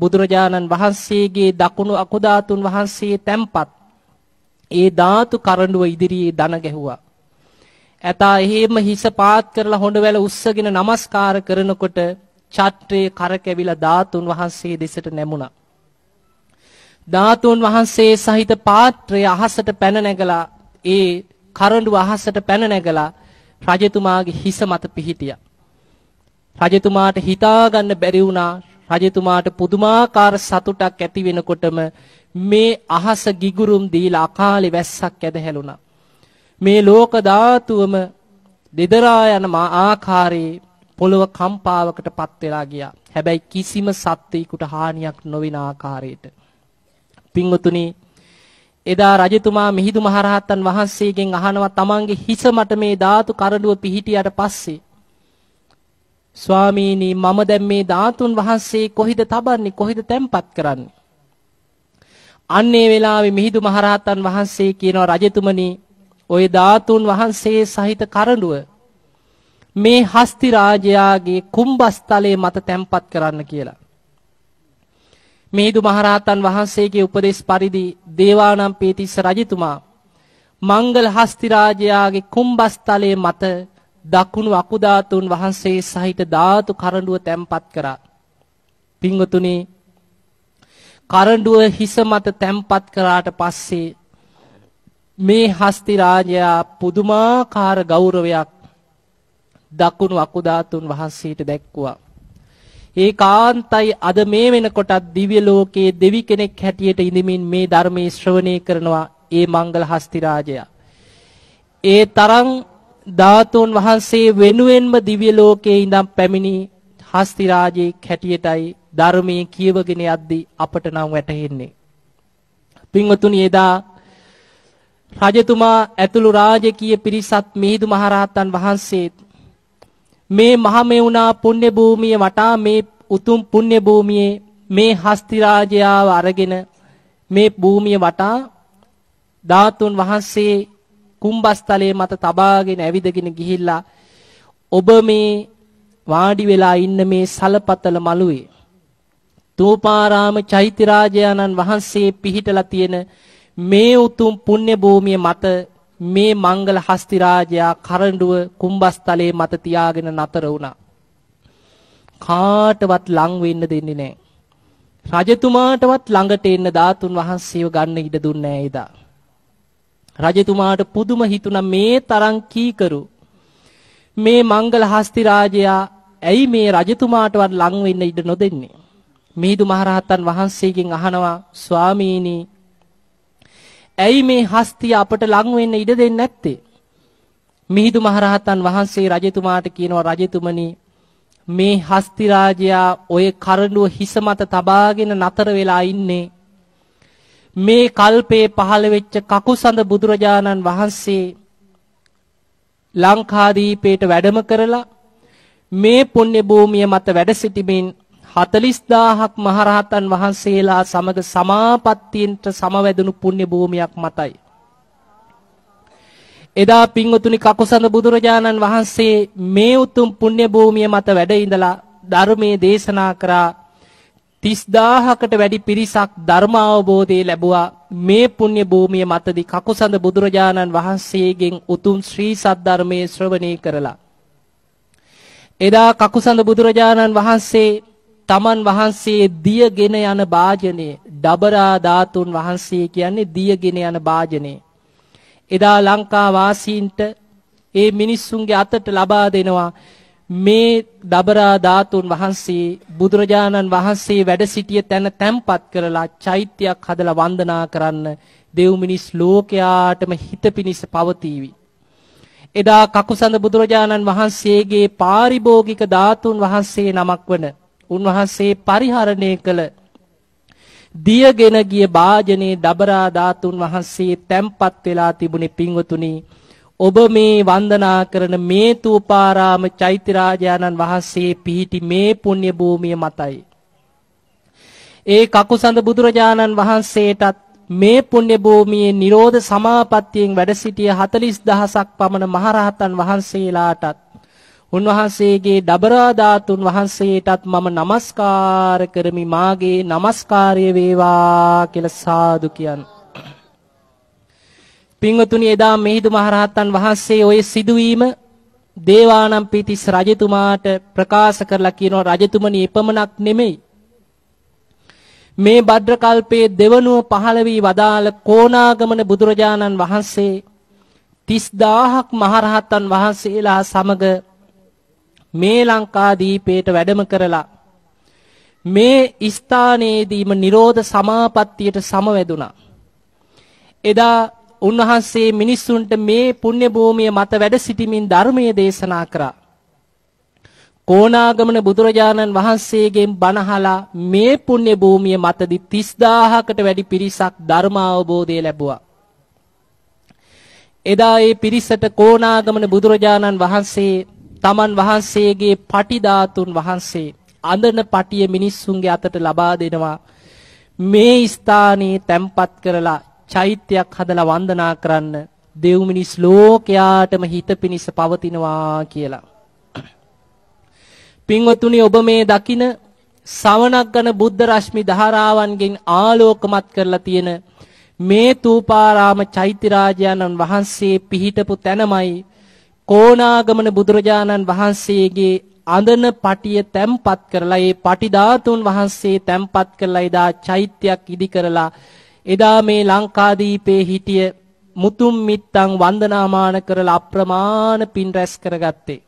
බුදුරජාණන් වහන්සේගේ දකුණු අකුධාතුන් වහන්සේ තැම්පත් ඒ ධාතු කරඬුව ඉදිරියේ දන ගැහුවා. ඇතා එහෙම හිස පාත් කරලා හොඬවැල උස්සගෙන নমස්කාර කරනකොට චත්‍රයේ කරකැවිලා ධාතුන් වහන්සේ දෙසට නැමුණා. ධාතුන් වහන්සේ සහිත පාත්‍රය අහසට පැන නැගලා ඒ කරඬුව අහසට පැන නැගලා රජතුමාගේ හිස මත පිහිටියා. රජතුමාට හිතාගන්න බැරි වුණා. රජතුමාට පුදුමාකාර සතුටක් ඇති වෙනකොටම මේ අහස ගිගුරුම් දීලා අකාලේ වැස්සක් ඇදහැළුණා. මේ ලෝක ධාතුවම දෙදරා යන මා ආකාරයේ පොළව කම්පාවකටපත් වෙලා ගියා. හැබැයි කිසිම සත්ත්වයකට හානියක් නොවන ආකාරයට. පින්වතුනි එදා රජතුමා මිහිඳු මහරහතන් වහන්සේගෙන් අහනවා තමන්ගේ හිස මට මේ ධාතු කරඬුව පිහිටියට පස්සේ ස්වාමීනි මම දැන් මේ ධාතුන් වහන්සේ කොහිද තබන්නේ කොහිද තැම්පත් කරන්නේ අන්නේ වෙලාවේ මිහිඳු මහරහතන් වහන්සේ කියන රජතුමනි ওই ධාතුන් වහන්සේ සහිත කරඬුව මේ හස්ති රාජයාගේ කුඹස්තලයේ මත තැම්පත් කරන්න කියලා මිහිඳු මහරහතන් වහන්සේගේ උපදේශ පරිදි දේවානම් පීතිස්ස රජතුමා මංගල හස්ති රාජයාගේ කුඹස්තලයේ මත දකුණු අකුධාතුන් වහන්සේ සහිත ධාතු කරඬුව තැම්පත් කරා. පිංගතුනි කරඬුව හිස මත තැම්පත් කරාට පස්සේ මේ හස්ති රාජයා පුදුමාකාර ගෞරවයක් දකුණු අකුධාතුන් වහන්සේට දැක්වුවා. ඒකාන්තයි අද මේ වෙනකොටත් දිව්‍ය ලෝකයේ දෙවි කෙනෙක් හැටියට ඉඳමින් මේ ධර්මයේ ශ්‍රවණය කරනවා ඒ මංගල හස්ති රාජයා. ඒ තරම් ධාතුන් වහන්සේ වෙනුවෙන්ම දිව්‍ය ලෝකයේ ඉඳන් පැමිණි හස්ති රාජේ කැටියටයි ධර්මයේ කියවගෙන යද්දී අපට නම් වැටහෙන්නේ. පින්වතුනි එදා රජතුමා ඇතුළු රාජකීය පිරිසත් මිහිඳු මහරහතන් වහන්සේත් මේ මහමෙවුනා පුණ්‍ය භූමිය වටා මේ උතුම් පුණ්‍ය භූමියේ මේ හස්ති රාජයාව අරගෙන මේ භූමිය වටා ධාතුන් වහන්සේ කුම්බස්තලයේ මත තබාගෙන ඇවිදගෙන ගිහිල්ලා ඔබ මේ වාඩි වෙලා ඉන්න මේ සලපතල මළුවේ තෝපාරාම චෛත්‍යරාජයාණන් වහන්සේ පිහිටලා තියෙන මේ උතුම් පුණ්‍ය භූමිය මත මේ මංගල හස්ති රාජයා කරඬුව කුම්බස්තලයේ මත තියාගෙන නතර වුණා. කාටවත් ලං වෙන්න දෙන්නේ නැහැ. රජතුමාටවත් ළඟට එන්න ධාතුන් වහන්සේව ගන්න ඉඩ දුන්නේ නැහැ එදා. රජතුමාට පුදුම හිතුණා මේ තරම් කීකරු මේ මංගල හස්ති රාජයා ඇයි මේ රජතුමාටවත් ලං වෙන්න ඉඩ නොදෙන්නේ මිහිඳු මහරහතන් වහන්සේගෙන් අහනවා ස්වාමීනි ඇයි මේ හස්තිය අපට ලං වෙන්න ඉඩ දෙන්නේ නැත්තේ මිහිඳු මහරහතන් වහන්සේ රජතුමාට කියනවා රජතුමනි මේ හස්ති රාජයා ඔය කරඬුව හිස මත තබාගෙන නතර වෙලා ඉන්නේ මේ කල්පේ පහළ වෙච්ච කකුසඳ බුදුරජාණන් වහන්සේ ලංකාදීපයට වැඩම කරලා මේ පුණ්‍ය භූමිය මත වැඩ සිටිමින් 40000ක් මහරහතන් වහන්සේලා සමග සමාපත්තියට සමවැදුණු පුණ්‍ය භූමියක් මතයි එදා පින්වතුනි කකුසඳ බුදුරජාණන් වහන්සේ මේ උතුම් පුණ්‍ය භූමිය මත වැඩ ඉඳලා ධර්මයේ දේශනා කරා 30000කට වැඩි පිරිසක් ධර්ම අවබෝධය ලැබුවා මේ පුණ්‍ය භූමිය මතදී කකුසඳ බුදුරජාණන් වහන්සේගෙන් උතුම් ශ්‍රී සද්ධර්මයේ ශ්‍රවණය කරලා එදා කකුසඳ බුදුරජාණන් වහන්සේ තමන් වහන්සේ දියගෙන යන භාජනයේ ඩබරා ධාතුන් වහන්සේ කියන්නේ දියගෙන යන භාජනයේ එදා ලංකා වාසීන්ට ඒ මිනිස්සුන්ගේ අතට ලබා දෙනවා මේ දබරා ධාතුන් වහන්සේ බුදුරජාණන් වහන්සේ වැඩ සිටිය තැන තැම්පත් කරලා චෛත්‍යයක් හදලා වන්දනා කරන්න දෙව් මිනිස් ලෝකයාටම හිත පිනිස පවතිවි. එදා කකුසඳ බුදුරජාණන් වහන්සේගේ පාරිභෝගික ධාතුන් වහන්සේ නමක් වන උන්වහන්සේ පරිහරණය කළ දියගෙන ගිය වාජනේ දබරා ධාතුන් වහන්සේ තැම්පත් වෙලා තිබුණේ පින්වතුනි ඔබ මේ වන්දනා කරන මේ තූපාරාම චෛත්‍යරාජානන් වහන්සේ පිහිටි මේ පුණ්‍ය භූමිය මතයි. ඒ කකුසඳ බුදුරජාණන් වහන්සේටත් මේ පුණ්‍ය භූමියේ Nirodha Samaapattiයෙන් වැඩ සිටිය 40000ක් පමණ මහරහතන් වහන්සේලාටත් උන්වහන්සේගේ ඩබරා ධාතුන් වහන්සේටත් මම নমස්කාර කරමි මාගේ নমස්කාරය වේවා කියලා සාදු කියන්නේ පින්වතුනි එදා මිහිඳු මහරහතන් වහන්සේ ওই සිදුවීම දේවානම් පිටිස් රජතුමාට ප්‍රකාශ කරලා කියනවා රජතුමනි එපමණක් නෙමෙයි මේ භද්‍ර කල්පයේ දෙවනුව පහළ වී වදාළ කොණාගමන බුදුරජාණන් වහන්සේ 30000ක් මහරහතන් වහන්සේලා සමග මේ ලංකාදීපේට වැඩම කරලා මේ ස්ථානයේදීම නිරෝධ සමාපත්තියට සමවැදුණා එදා උන්වහන්සේ මිනිස්සුන්ට මේ පුණ්‍ය භූමිය මත වැඩ සිටිමින් ධර්මයේ දේශනා කරා. කෝණාගමන බුදුරජාණන් වහන්සේගෙන් බණහලා මේ පුණ්‍ය භූමිය මතදී 30000කට වැඩි පිරිසක් ධර්ම අවබෝධය ලැබුවා. එදා ඒ පිරිසට කෝණාගමන බුදුරජාණන් වහන්සේ තමන් වහන්සේගේ පටිධාතුන් වහන්සේ අඳන පටිය මිනිස්සුන්ගේ අතට ලබා දෙනවා මේ ස්ථානයේ තැම්පත් කරලා චෛත්‍යයක් හදලා වන්දනා කරන්න දෙව් මිනිස් ලෝකයාටම හිත පිනිස පවතිනවා කියලා. පින්වතුනි ඔබ මේ දකින සවනක් ගන බුද්ධ රශ්මි ධාරාවන්ගෙන් ආලෝකමත් කරලා තියෙන මේ තූපාරාම චෛත්‍යරාජයන්න් වහන්සේ පිහිටපු තැනමයි කෝණාගමන බුදුරජාණන් වහන්සේගේ අඳන පටිය තැම්පත් කරලා ඒ පටි ධාතුන් වහන්සේ තැම්පත් කරලා එදා චෛත්‍යයක් ඉදි කරලා එදා මේ ලංකාදීපේ හිටිය මුතුන් මිත්තන් වන්දනාමාන කරලා අප්‍රමාණ පින් රැස් කරගත්තේ.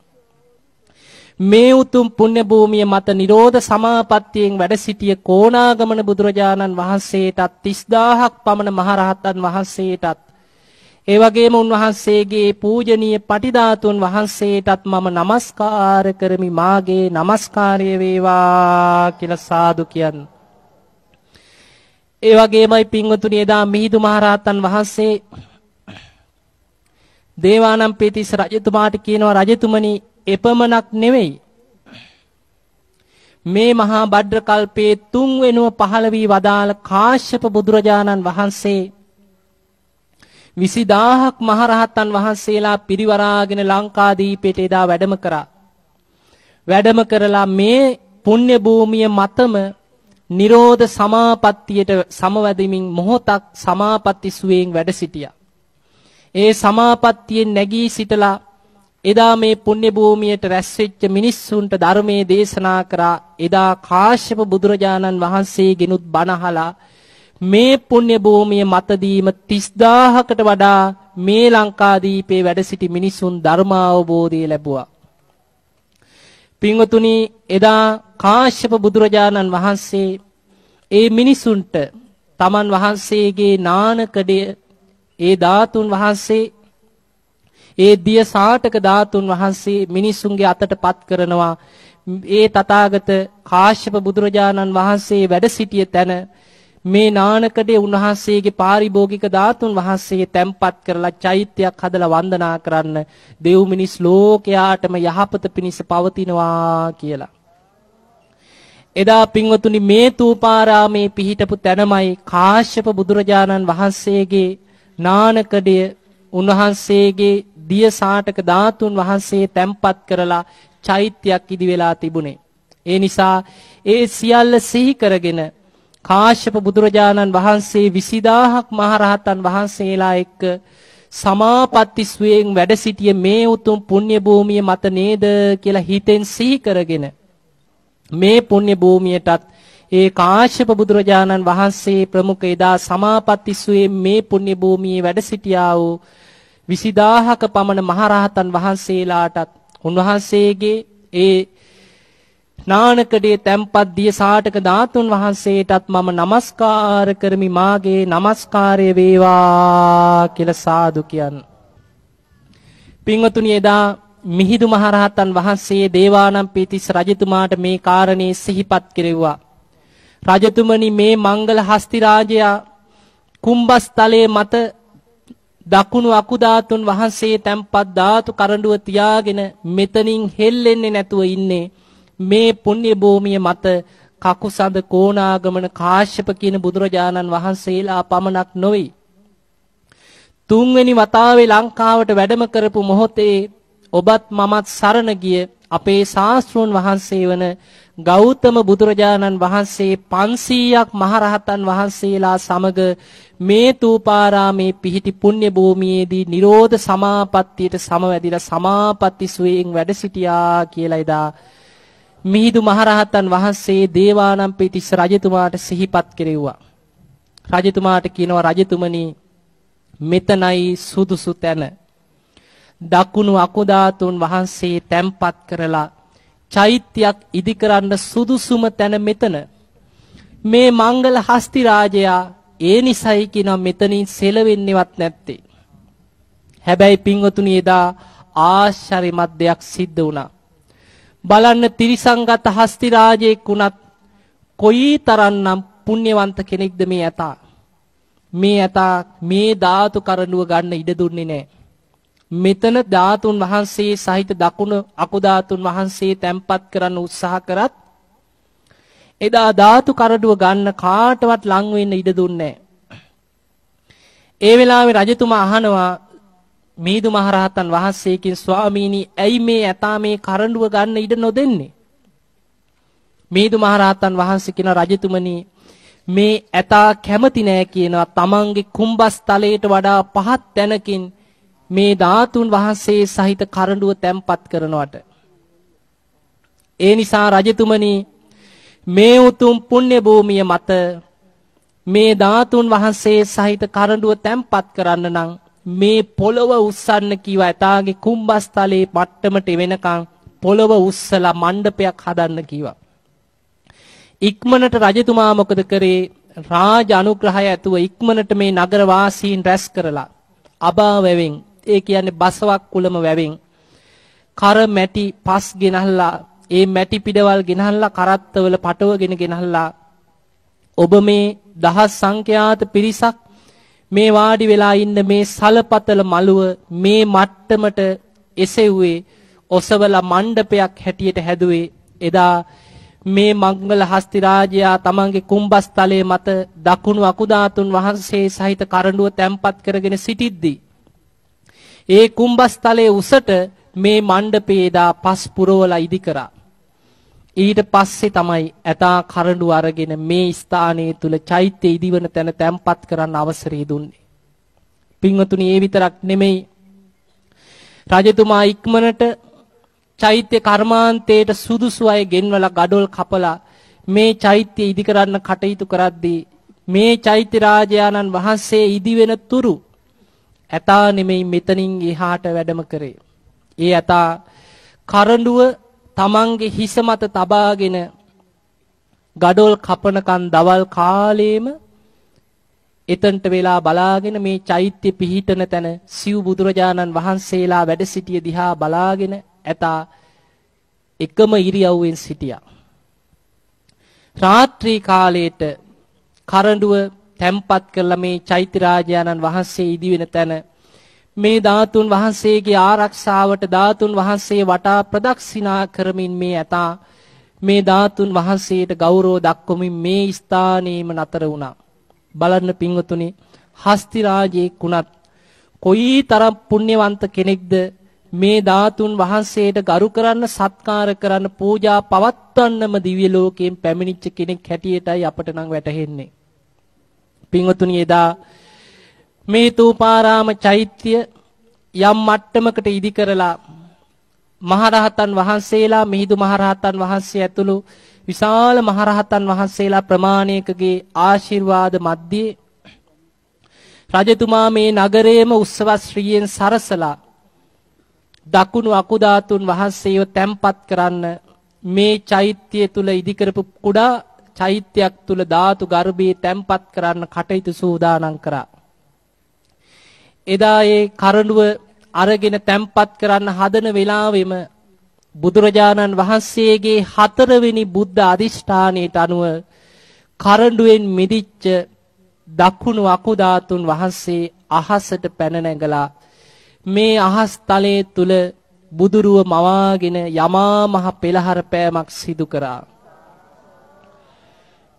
මේ උතුම් පුණ්‍ය භූමිය මත නිරෝධ සමාපත්තියෙන් වැඩ සිටිය කොණාගමන බුදුරජාණන් වහන්සේටත් 30000ක් පමණ මහරහතන් වහන්සේටත් ඒ වගේම උන්වහන්සේගේ පූජනීය පටිධාතුන් වහන්සේටත් මම নমස්කාර කරමි මාගේ নমස්කාරය වේවා කියලා සාදු කියන්නේ ඒ වගේමයි පින්වතුනි එදා මිහිඳු මහරහතන් වහන්සේ දේවානම් පීතිස් රජතුමාට කියනවා රජතුමනි එපමණක් නෙවෙයි මේ මහා භද්‍ර කල්පයේ තුන් වෙනුව පහළ වී වදාළ කාශ්‍යප බුදුරජාණන් වහන්සේ 20000ක් මහරහතන් වහන්සේලා පිරිවරාගෙන ලංකාදීපයට එදා වැඩම කරා වැඩම කරලා මේ පුණ්‍ය භූමිය මතම නිරෝධ සමාපත්තියට සමවැදෙමින් මොහොතක් සමාපatti සුවයෙන් වැඩ සිටියා. ඒ සමාපත්තියෙන් නැගී සිටලා එදා මේ පුණ්‍ය භූමියට රැස්වෙච්ච මිනිස්සුන්ට ධර්මයේ දේශනා කරා. එදා කාශ්‍යප බුදුරජාණන් වහන්සේ ගෙනුත් බණහලා මේ පුණ්‍ය භූමිය මතදීම 30000කට වඩා මේ ලංකාදීපේ වැඩ සිටි මිනිසුන් ධර්ම අවබෝධය ලැබුවා. පින්වතුනි එදා කාශ්‍යප බුදුරජාණන් වහන්සේ ඒ මිනිසුන්ට තමන් වහන්සේගේ නානකඩය ඒ ධාතුන් වහන්සේ ඒ දිය සාටක ධාතුන් වහන්සේ මිනිසුන්ගේ අතට පත් කරනවා ඒ තථාගත කාශ්‍යප බුදුරජාණන් වහන්සේ වැඩ සිටිය තැන මේ නානකඩේ උන්වහන්සේගේ පාරිභෝගික ධාතුන් වහන්සේ තැම්පත් කරලා චෛත්‍යයක් හදලා වන්දනා කරන්න දෙව් මිනිස් ලෝකයාටම යහපත පිණිස පවතිනවා කියලා. එදා පින්වතුනි මේ තූපාරාමේ පිහිටපු තැනමයි කාශ්‍යප බුදුරජාණන් වහන්සේගේ නානකඩය උන්වහන්සේගේ දිය සාටක ධාතුන් වහන්සේ තැම්පත් කරලා චෛත්‍යයක් ඉදි වෙලා තිබුණේ. ඒ නිසා ඒ සියල්ල සිහි කරගෙන කාශ්‍යප බුදුරජාණන් වහන්සේ 20000ක් මහරහතන් වහන්සේලා එක්ක සමාපatti සුවයෙන් වැඩ සිටිය මේ උතුම් පුණ්‍ය භූමිය මත නේද කියලා හිතෙන් සිහි කරගෙන මේ පුණ්‍ය භූමියටත් ඒ කාශ්‍යප බුදුරජාණන් වහන්සේ ප්‍රමුඛ එදා සමාපත්තිසුවේ මේ පුණ්‍ය භූමියේ වැඩ සිටියා වූ 20000ක පමණ මහරහතන් වහන්සේලාටත් උන්වහන්සේගේ ඒ නානකඩේ තැම්පත් දිය සාටක ධාතුන් වහන්සේටත් මම নমස්කාර කරමි මාගේ নমස්කාරය වේවා කියලා සාදු කියන්. පින්වතුනි එදා මිහිඳු මහරහතන් වහන්සේ දේවානම්පියතිස් රජතුමාට මේ කාරණේ සිහිපත් කෙරෙව්වා. රජතුමනි මේ මංගල හස්ති රාජයා කුම්බස්තලයේ මත දකුණු අකුධාතුන් වහන්සේ තැන්පත් ධාතු කරඬුව තියාගෙන මෙතනින් හෙල්ලෙන්නේ නැතුව ඉන්නේ මේ පුණ්‍ය භූමිය මත කකුසඳ කෝණාගමන කාශ්‍යප කියන බුදුරජාණන් වහන්සේලා පමණක් නොවේ තුන්වෙනි වතාවේ ලංකාවට වැඩම කරපු මොහොතේ ඔබත් මමත් සරණ ගිය අපේ ශාස්ත්‍රූන් වහන්සේ වන ගෞතම බුදුරජාණන් වහන්සේ 500ක් මහරහතන් වහන්සේලා සමග මේ තූපාරාමේ පිහිටි පුණ්‍ය භූමියේදී Nirodha Samapattiයට සමවැදිලා සමාපatti සුවයෙන් වැඩ සිටියා කියලා එදා මිහිඳු මහරහතන් වහන්සේ දේවානම්පියතිස්ස රජතුමාට සිහිපත් කෙරෙව්වා. රජතුමාට කියනවා රජතුමනි මෙතනයි සුදුසු තැන දකුණු අකුධාතුන් වහන්සේ තැම්පත් කරලා චෛත්‍යයක් ඉදිකරන්න සුදුසුම තැන මෙතන. මේ මංගල හස්ති රාජයා ඒ නිසයි කිනම් මෙතනින් සෙලවෙන්නේවත් නැත්තේ. හැබැයි පින්වතුනි එදා ආශ්චර්යමත් දෙයක් සිද්ධ වුණා. බලන්න තිරිසංගත හස්ති රාජයෙක් වුණත් කොයි තරන්නම් පුණ්‍යවන්ත කෙනෙක්ද මේ ඇතා. මේ ඇතා මේ ධාතු කරඬුව ගන්න ඉඩ දුන්නේ නැහැ. මෙතන ධාතුන් වහන්සේ සහිත දකුණ අකු ධාතුන් වහන්සේ තැම්පත් කරන්න උත්සාහ කරත් එදා ධාතු කරඩුව ගන්න කාටවත් ලං වෙන්න ඉඩ දුන්නේ ඒ වෙලාවේ රජතුමා අහනවා මීදු මහරහතන් වහන්සේකින් ස්වාමීනි ඇයි මේ ඇතා මේ කරඬුව ගන්න ඉඩ නොදෙන්නේ මීදු මහරහතන් වහන්සේ කියන රජතුමනි මේ ඇතා කැමති නෑ කියනවා තමන්ගේ කුඹස් තලයට වඩා පහත් තැනකින් මේ ධාතුන් වහන්සේ සහිත කරඬුව තැම්පත් කරනවට ඒ නිසා රජතුමනි මේ උතුම් පුණ්‍ය භූමිය මත මේ ධාතුන් වහන්සේ සහිත කරඬුව තැම්පත් කරන්න නම් මේ පොළව උස්සන්න කිව ඇතාගේ කුම්බස්තලේ මට්ටමට වෙනකන් පොළව උස්සලා මණ්ඩපයක් හදන්න කිවා. ඉක්මනට රජතුමා මොකද කරේ රාජ අනුග්‍රහය ඇතුව ඉක්මනට මේ නගරවාසීන් රැස් කරලා අභාවයෙන් ඒ කියන්නේ බසවක් කුලම වැවෙන් කර මැටි පස් ගෙනහල්ලා ඒ මැටි පිටවල් ගෙනහල්ලා කරත්තවල පටවගෙන ගෙනහල්ලා ඔබ මේ දහස් සංඛ්‍යාත පිරිසක් මේ වාඩි වෙලා ඉන්න මේ සලපතල මළුව මේ මට්ටමට එසෙව්වේ ඔසවලා මණ්ඩපයක් හැටියට හැදුවේ එදා මේ මංගල හස්ති රාජයා තමන්ගේ කුඹස්තලයේ මත දකුණු අකුධාතුන් වහන්සේ සහිත කරඬුව තැම්පත් කරගෙන සිටිද්දී ඒ කුම්බස්තලයේ උසට මේ මණ්ඩපේ දා පස් පුරවලා ඉදි කරා. ඊට පස්සේ තමයි ඇතා කරඬු අරගෙන මේ ස්ථානයේ තුල චෛත්‍ය ඉදිවන තැන තැම්පත් කරන්න අවසරය දුන්නේ. පින්වතුනි ඒ විතරක් නෙමෙයි රජතුමා ඉක්මනට චෛත්‍ය කර්මාන්තයට සුදුසු අය ගෙන්වලා gadol කපලා මේ චෛත්‍ය ඉදි කරන්න කටයුතු කරද්දී මේ චෛත්‍ය රාජයාණන් වහන්සේ ඉදි වෙන තුරු ඇතා නෙමෙයි මෙතනින් එහාට වැඩම කරේ. ඒ ඇතා කරඬුව තමන්ගේ හිස මත තබාගෙන gadol කපනකන් දවල් කාලේම එතනට වෙලා බලාගෙන මේ චෛත්‍ය පිහිටන තැන සිව් බුදුරජාණන් වහන්සේලා වැඩ සිටිය දිහා බලාගෙන ඇතා එකම ඉරියව්වෙන් සිටියා. රාත්‍රී කාලයේට කරඬුව තැම්පත් කරලා මේ චෛත්‍ය රාජානන් වහන්සේ ඉදි වෙන තැන මේ ධාතුන් වහන්සේගේ ආරක්ෂාවට ධාතුන් වහන්සේ වටා ප්‍රදක්ෂිනා කරමින් මේ ඇතා මේ ධාතුන් වහන්සේට ගෞරව දක්වමින් මේ ස්ථානෙම නතර වුණා. බලන්න පින්වතුනි, හස්ති රාජයෙක් වුණත් කොයිතරම් පුණ්‍යවන්ත කෙනෙක්ද මේ ධාතුන් වහන්සේට ගරු කරන්න, සත්කාර කරන්න, පූජා පවත්වන්නම දිව්‍ය ලෝකයෙන් පැමිණිච්ච කෙනෙක් හැටියටයි අපට නම් වැටහෙන්නේ. පින්වතුනි එදා මේ තූපාරාම චෛත්‍ය යම් මට්ටමකට ඉදි කරලා මහරහතන් වහන්සේලා මිහිඳු මහරහතන් වහන්සේ ඇතුළු විශාල මහරහතන් වහන්සේලා ප්‍රමාණයකගේ ආශිර්වාද මැද්දේ රජතුමා මේ නගරයේම උත්සවශ්‍රීයෙන් සරසලා දකුණු අකුධාතුන් වහන්සේව තැන්පත් කරන්න මේ චෛත්‍ය තුල ඉදි කරපු කුඩා චෛත්‍යයක් තුල ධාතු ගර්භයේ තැම්පත් කරන්න කටයුතු සූදානම් කරා. එදා ඒ කරඬුව අරගෙන තැම්පත් කරන්න හදන වෙලාවෙම බුදුරජාණන් වහන්සේගේ හතරවෙනි බුද්ධ අදිෂ්ඨානයට අනුව කරඬුවෙන් මිදිච්ච දකුණු අකුධාතුන් වහන්සේ අහසට පැන නැගලා මේ අහස් තලයේ තුල බුදුරුව මවාගෙන යමා මහ පෙළහර පෑමක් සිදු කරා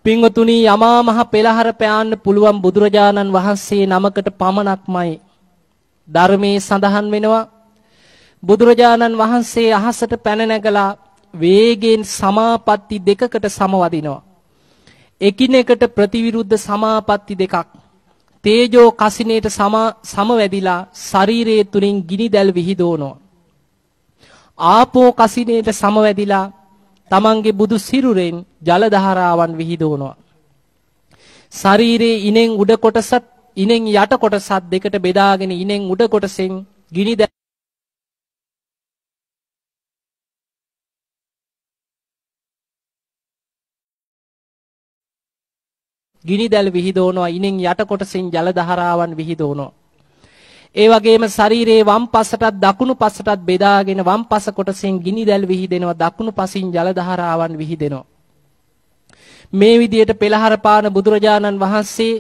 පින්වතුනි යමා මහ පෙළහර පෑන්න පුළුවන් බුදුරජාණන් වහන්සේ නමකට පමණක්මයි ධර්මයේ සඳහන් වෙනවා බුදුරජාණන් වහන්සේ අහසට පැන නැගලා වේගෙන් සමාපatti දෙකකට සමවදිනවා එකිනෙකට ප්‍රතිවිරුද්ධ සමාපatti දෙකක් තේජෝ කසිනේට සමවැදිලා ශරීරයේ තුලින් ගිනි දැල් විහිදුවනවා ආපෝ කසිනේට සමවැදිලා තමන්ගේ බුදු සිරුරෙන් ජල දහරාවන් විහිදුවනවා. ශරීරයේ ඉනෙන් උඩ කොටසත් ඉනෙන් යට කොටසත් දෙකට බෙදාගෙන ඉනෙන් උඩ කොටසෙන් ගිනි ගිනි දැල් විහිදෝනවා ඉනෙන් යට කොටසින් ජල දහරාවන් විහිදෝනවා ඒ වගේම ශරීරයේ වම් පසටත් දකුණු පසටත් බෙදාගෙන වම් පස කොටසෙන් ගිනි දැල් විහිදෙනවා දකුණු පසින් ජල ධාරාවන් විහිදෙනවා මේ විදියට පෙළහර පාන බුදුරජාණන් වහන්සේ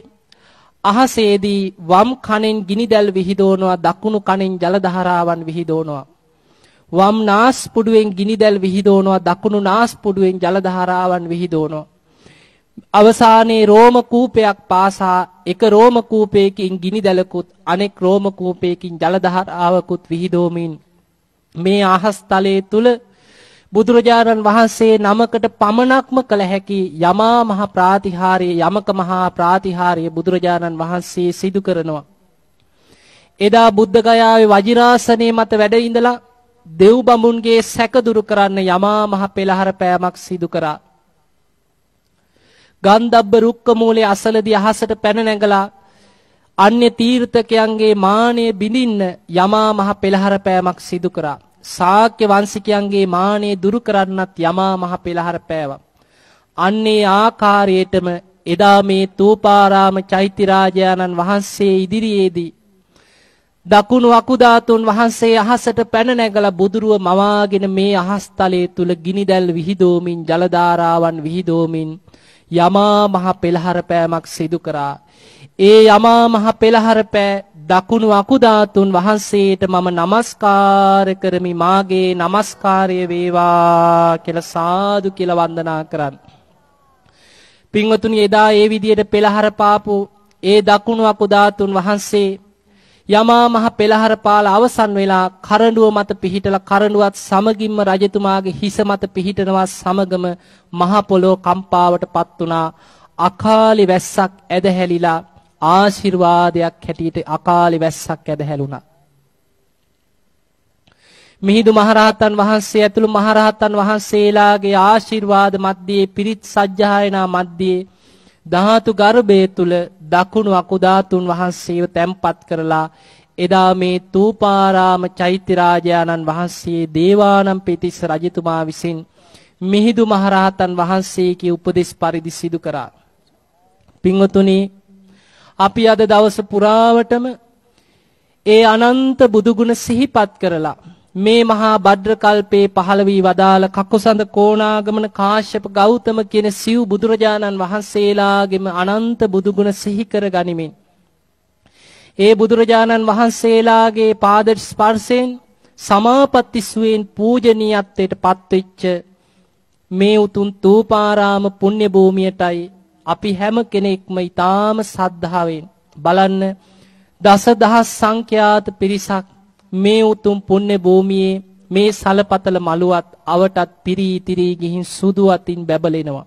අහසේදී වම් කණෙන් ගිනි දැල් විහිදවනවා දකුණු කණෙන් ජල ධාරාවන් විහිදවනවා වම් නාස්පුඩුවෙන් ගිනි දැල් විහිදවනවා දකුණු නාස්පුඩුවෙන් ජල ධාරාවන් විහිදවනවා අවසානයේ රෝම කූපයක් පාසා එක රෝම කූපයකින් ගිනි දැලකුත් අනෙක් රෝම කූපයකින් ජල දහරාවකුත් විහිදෝමින් මේ ආහස්තලයේ තුල බුදුරජාණන් වහන්සේ නමකට පමණක්ම කළ හැකි යමා මහ ප්‍රාතිහාරයේ යමක මහා ප්‍රාතිහාරයේ බුදුරජාණන් වහන්සේ සිදු කරනවා. එදා බුද්ධ ගයාවේ වජිරාසනයේ මත වැඩ ඉඳලා දෙව් බඹුන්ගේ සැක දුරු කරන්න යමා මහ පෙළහර පෑමක් සිදු කරා. ගන්ධබ්බ රුක්ක මූලයේ අසලදී අහසට පැන නැගලා අන්‍ය තීර්ථකයන්ගේ මානෙ බිඳින්න යමා මහ පෙළහර පෑමක් සිදු කරා. ශාක්‍ය වංශිකයන්ගේ මානෙ දුරු කරන්නත් යමා මහ පෙළහර පෑවා. අන්නේ ආකාරයටම එදා මේ තූපාරාම චෛත්‍ය රාජානන් වහන්සේ ඉදිරියේදී දකුණු අකුධාතුන් වහන්සේ අහසට පැන නැගලා බුදුරුව මවාගෙන මේ අහස්තලයේ තුල ගිනිදැල් විහිදෝමින් ජල ධාරාවන් විහිදෝමින් යමා මහ පෙළහර පෑමක් සිදු කරා. ඒ යමා මහ පෙළහර පෑ දකුණු අකුධාතුන් වහන්සේට මම নমස්කාර කරමි මාගේ নমස්කාරය වේවා කියලා සාදු කියලා වන්දනා කරන්. පින්වතුනි එදා ඒ විදියට පෙළහර පාපු ඒ දකුණු අකුධාතුන් වහන්සේ යමා මහ පෙළහර පාල අවසන් වෙලා කරඬුව මත පිහිටලා කරඬුවත් සමගින්ම රජතුමාගේ හිස මත පිහිටනවා සමගම මහ පොළොව කම්පාවටපත් වුණා අකාලි වැස්සක් ඇදහැලිලා ආශිර්වාදයක් හැටියට අකාලි වැස්සක් ඇදහැලුණා මිහිඳු මහරහතන් වහන්සේ ඇතුළු මහරහතන් වහන්සේලාගේ ආශිර්වාද මැද්දේ පිරිත් සජ්ජායනා මැද්දේ ධාතු ගර්භයේ තුල දකුණු අකුධාතුන් වහන්සේව තැන්පත් කරලා එදා මේ තූපාරාම චෛත්‍ය රාජානන් වහන්සේ දේවානම් පිටිස්ස රජතුමා විසින් මිහිඳු මහරහතන් වහන්සේගේ උපදෙස් පරිදි සිදු කරා. පින්වතුනි අපි අද දවස පුරාවටම ඒ අනන්ත බුදුගුණ සිහිපත් කරලා මේ මහා භද්‍ර කල්පේ පහළ වී වදාළ කකුසඳ කෝණාගමන කාශ්‍යප ගෞතම කියන සිව් බුදුරජාණන් වහන්සේලාගේම අනන්ත බුදුගුණ සිහි කර ගනිමින් ඒ බුදුරජාණන් වහන්සේලාගේ පාද ස්පර්ශයෙන් සමාපatti සුවේන් පූජනීයත්වයට පත්වෙච්ච මේ උතුම් තූපාරාම පුණ්‍ය භූමියටයි අපි හැම කෙනෙක්ම ඊටාම සද්ධාවෙන් බලන්න දසදහස් සංඛ්‍යාත පිරිසක් මේ උතුම් පුණ්‍ය භූමියේ මේ සලපතල මලුවත් අවටත් පිරී ඉතිරී ගිහින් සුදු අතින් බැබලෙනවා.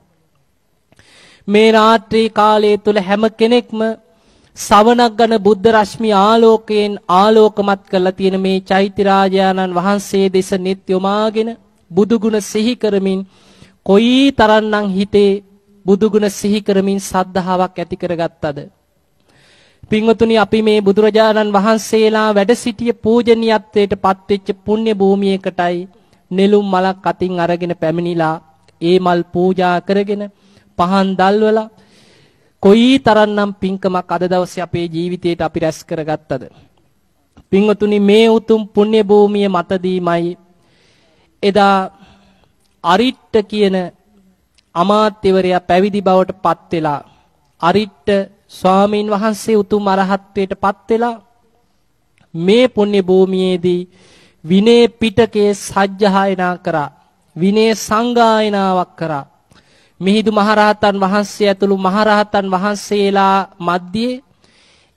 මේ රාත්‍රී කාලය තුල හැම කෙනෙක්ම සවනක් ගන බුද්ධ රශ්මි ආලෝකයෙන් ආලෝකමත් කරලා තියෙන මේ චෛත්‍ය රාජානන් වහන්සේ දෙස නිත් යොමාගෙන බුදුගුණ සිහි කරමින් කොයි තරම්නම් හිතේ බුදුගුණ සිහි කරමින් සද්ධාාවක් ඇති කරගත්තද පින්වතුනි අපි මේ බුදුරජාණන් වහන්සේලා වැඩ සිටිය පූජනීයත්වයට පත්වෙච්ච පුණ්‍ය භූමියකටයි නෙළුම් මලක් අතින් අරගෙන පැමිණිලා ඒ මල් පූජා කරගෙන පහන් දැල්වලා කොයි තරම්නම් පින්කමක් අද දවසේ අපේ ජීවිතයට අපි රැස් කරගත්තද පින්වතුනි මේ උතුම් පුණ්‍ය භූමිය මතදීමයි එදා අරිට්ට කියන අමාත්‍යවරයා පැවිදි බවට පත් වෙලා අරිට්ට ස්වාමීන් වහන්සේ උතුම් අරහත්ත්වයට පත් වෙලා මේ පුණ්‍ය භූමියේදී විනය පිටකයේ සජ්ජහායනා කරා විනය සංගායනාවක් කරා මිහිඳු මහරහතන් වහන්සේ ඇතුළු මහරහතන් වහන්සේලා මැද්දේ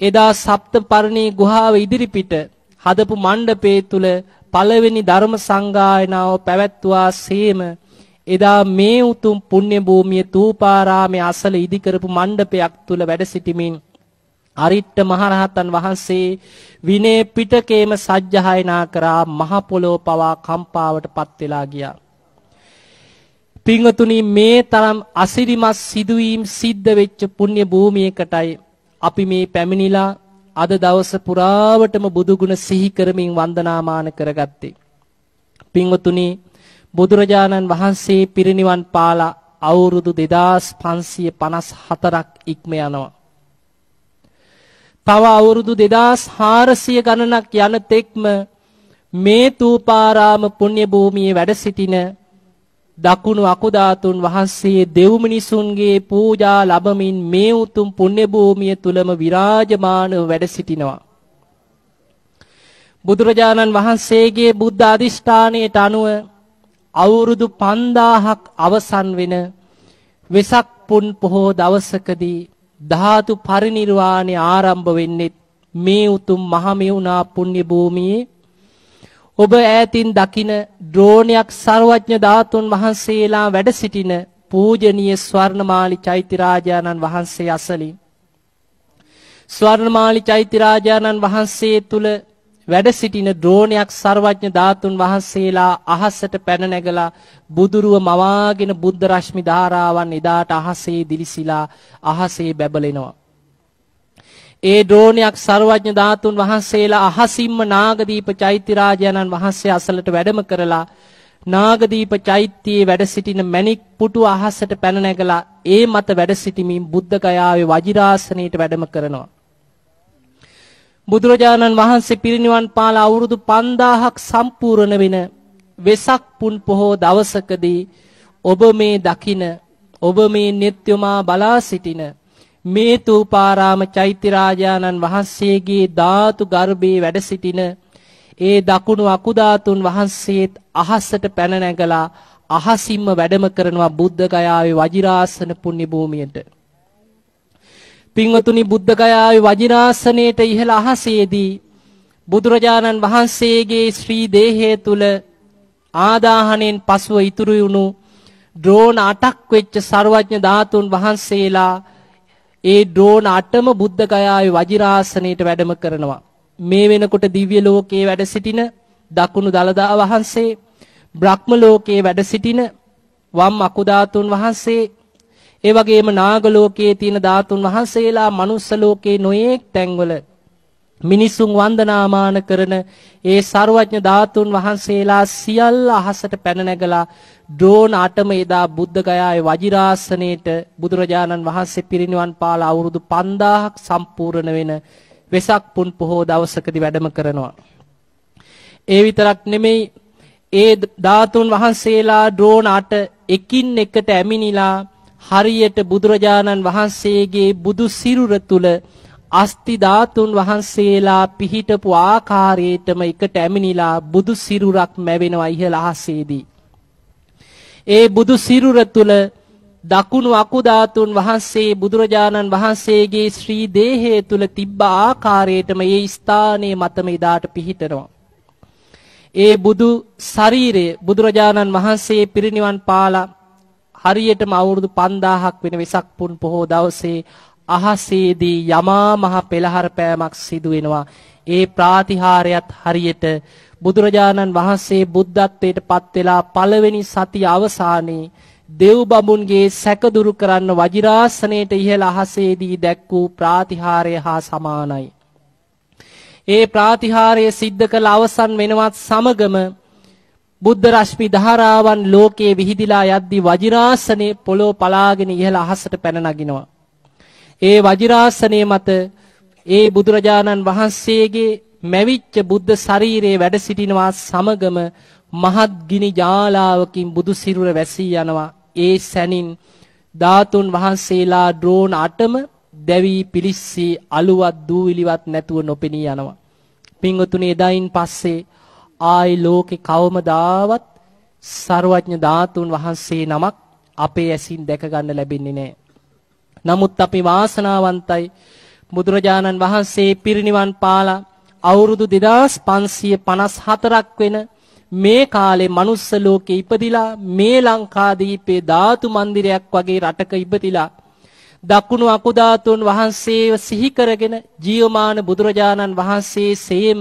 එදා සප්තපරණී ගුහාව ඉදිරිපිට හදපු මණ්ඩපයේ තුල පළවෙනි ධර්ම සංගායනාව පැවැත්වුවා සේම එදා මේ උතුම් පුණ්‍ය භූමිය තූපාරාමයේ අසල ඉදි කරපු මණ්ඩපයක් තුල වැඩ සිටිමින් අරිට්ඨ මහරහතන් වහන්සේ විනය පිටකේම සජ්ජහායනා කරා මහ පොළොව පවා කම්පාවටපත් වෙලා ගියා. පින්වතුනි මේ තරම් අසිරිමත් සිදුවීම් සිද්ධ වෙච්ච පුණ්‍ය භූමියකටයි අපි මේ පැමිණිලා අද දවස පුරාවටම බුදුගුණ සිහි කරමින් වන්දනාමාන කරගත්තේ. පින්වතුනි බුදුරජාණන් වහන්සේ පිරිනිවන් පාලා අවුරුදු 2554ක් ඉක්ම යනවා. තව අවුරුදු 2400 ගණනක් යන තෙක්ම මේ තූපාරාම පුණ්‍ය භූමියේ වැඩ සිටින දකුණු අකුධාතුන් වහන්සේ දෙව් මිනිසුන්ගේ පූජා ලබමින් මේ උතුම් පුණ්‍ය භූමිය තුලම විරාජමානව වැඩ සිටිනවා. බුදුරජාණන් වහන්සේගේ බුද්ධ අධිෂ්ඨානයට අනුව අවුරුදු 5000ක් අවසන් වෙන වෙසක් පුන් පොහෝ දවසකදී ධාතු පරිණිරවාණය ආරම්භ වෙන්නේ මේ උතුම් මහමෙවුනා පුණ්‍ය භූමියේ ඔබ ඈතින් දකින ඩ්‍රෝනයක් ਸਰවඥ ධාතුන් වහන්සේලා වැඩ සිටින පූජනීය ස්වර්ණමාලි චෛත්‍යරාජානන් වහන්සේ අසලින් ස්වර්ණමාලි චෛත්‍යරාජානන් වහන්සේ තුල වැඩ සිටින ද්‍රෝණයක් ਸਰවඥ ධාතුන් වහන්සේලා අහසට පැන නැගලා බුදුරුව මවාගෙන බුද්ධ රශ්මි ධාරාවන් එදාට අහසේ දිලිසිලා අහසේ බැබලෙනවා. ඒ ද්‍රෝණයක් ਸਰවඥ ධාතුන් වහන්සේලා අහසින්ම නාගදීප චෛත්‍ය රාජානන් වහන්සේ අසලට වැඩම කරලා නාගදීප චෛත්‍යයේ වැඩ සිටින මණික් පුටු අහසට පැන නැගලා ඒ මත වැඩ සිටමින් බුද්ධ ගයාවේ වජිරාසනයේට වැඩම කරනවා. බුදුරජාණන් වහන්සේ පිරිනිවන් පාල අවුරුදු 5000ක් සම්පූර්ණ වෙන වෙසක් පුන් පොහෝ දවසකදී ඔබ මේ දකින ඔබ මේ නිත්‍යමා බලා සිටින මේ තූපාරාම චෛත්‍ය රාජානන් වහන්සේගේ ධාතු ගර්භයේ වැඩ සිටින ඒ දකුණු අකුධාතුන් වහන්සේත් අහසට පැන නැගලා අහසින්ම වැඩම කරනවා බුද්ධ ගයාවේ වජිරාසන පුණ්‍ය භූමියට පින්වතුනි බුද්ධගයාවේ වජිනාසනයේට ඉහළ අහසේදී බුදුරජාණන් වහන්සේගේ ශ්‍රී දේහය තුල ආදාහණයෙන් පසුව ඉතුරු වුණු ඩ්‍රෝන 8ක් වෙච්ච ਸਰවඥ ධාතුන් වහන්සේලා ඒ ඩ්‍රෝන 8ම බුද්ධ ගයාවේ වජිරාසනයේට වැඩම කරනවා. මේ වෙනකොට දිව්‍ය ලෝකයේ වැඩ සිටින දකුණු දලදා වහන්සේ, බ්‍රහ්ම ලෝකයේ වැඩ සිටින වම් අකුධාතුන් වහන්සේ, ඒ වගේම නාග ලෝකයේ තියෙන ධාතුන් වහන්සේලා මනුස්ස ලෝකේ නොයේක් තැන්වල මිනිසුන් වන්දනාමාන කරන ඒ ਸਰවඥ ධාතුන් වහන්සේලා සියල්ල අහසට පැන නැගලා ඩ්‍රෝන් අටම එදා බුද්ධ ගයාවේ වජිරාසනයේට බුදුරජාණන් වහන්සේ පිරිනිවන් පාලා අවුරුදු 5000ක් සම්පූර්ණ වෙන වෙසක් පුන් පොහෝ දවසකදී වැඩම කරනවා. ඒ විතරක් නෙමෙයි ඒ ධාතුන් වහන්සේලා ඩ්‍රෝන් අට එකින් එකට ඇමිනිලා හරියට බුදුරජාණන් වහන්සේගේ බුදු සිරුර තුල අස්ති ධාතුන් වහන්සේලා පිහිටපු ආකාරයටම එකට ඇමිනිලා බුදු සිරුරක් මැවෙනවා ඉහළ අහසේදී. ඒ බුදු සිරුර තුල දකුණු අකු ධාතුන් වහන්සේ බුදුරජාණන් වහන්සේගේ ශ්‍රී දේහය තුල තිබ්බ ආකාරයටම ඒ ස්ථානයේ මතම ඉදාට පිහිටනවා. ඒ බුදු ශරීරය බුදුරජාණන් වහන්සේ පිරිනිවන් පාලා හරියටම අවුරුදු 5000ක් වෙන වෙසක් පුන් පොහෝ දවසේ අහසේදී යමා මහ පෙළහර පෑමක් සිදු වෙනවා. ඒ ප්‍රාතිහාරයත් හරියට බුදුරජාණන් වහන්සේ බුද්ධත්වයට පත් වෙලා පළවෙනි සතිය අවසානයේ දෙව් බඹුන්ගේ සැකදුරු කරන්න වජිරාසනයේට ඉහළ අහසේදී දැක් වූ ප්‍රාතිහාරය හා සමානයි. ඒ ප්‍රාතිහාරය සිද්ධ කළ අවසන් වෙනවත් සමගම බුද්ධ රශ්මි ධාරාවන් ලෝකයේ විහිදිලා යද්දී වජිරාසනේ පොළොව පලාගෙන ඉහළ අහසට පැන නගිනවා. ඒ වජිරාසනේ මත ඒ බුදුරජාණන් වහන්සේගේ මැවිච්ච බුද්ධ ශරීරයේ වැඩ සිටිනවා සමගම මහත් ගිනි ජාලාවකින් බුදු සිරුර වැසී යනවා. ඒ සැනින් ධාතුන් වහන්සේලා ඩ්‍රෝන් අටම දැවි පිලිස්සී අලුවත් දූවිලිවත් නැතුව නොපෙනී යනවා. පින්වතුනි එදායින් පස්සේ ආයි ලෝකේ කවමදාවත් ਸਰවඥ ධාතුන් වහන්සේ නමක් අපේ ඇසින් දැක ගන්න ලැබෙන්නේ නැහැ. නමුත් අපි වාසනාවන්තයි බුදුරජාණන් වහන්සේ පිරිනිවන් පාලා අවුරුදු 2554ක් වෙන මේ කාලේ manuss ලෝකේ ඉපදිලා මේ ලංකාදීපේ ධාතු මන්දිරයක් වගේ රටක ඉපදිලා දකුණු අකුධාතුන් වහන්සේව සිහි කරගෙන ජීවමාන බුදුරජාණන් වහන්සේ සේම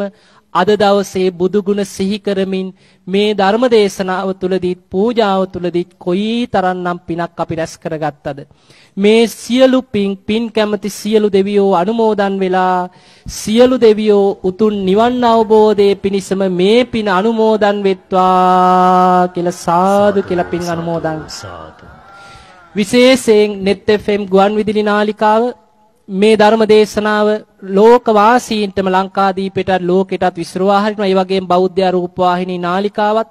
අද දවසේ බුදු ගුණ සිහි කරමින් මේ ධර්ම දේශනාව තුලදීත් පූජාව තුලදීත් කොයි තරම්නම් පිනක් අපි රැස් කරගත්තද මේ සියලු පින් පින් කැමති සියලු දෙවියෝ අනුමෝදන් වෙලා සියලු දෙවියෝ උතුම් නිවන් අවබෝධයේ පිණිසම මේ පින අනුමෝදන් වෙත්වා කියලා සාදු කියලා පින් අනුමෝදන් සාදු විශේෂයෙන් net fm ගුවන් විදුලි නාලිකාව මේ ධර්ම දේශනාව ලෝකවාසීන්ටම ලංකාදීපෙටත් ලෝකෙටත් විසිරුවා හරිනවා. ඒ වගේම බෞද්ධ රූපවාහිනී නාලිකාවත්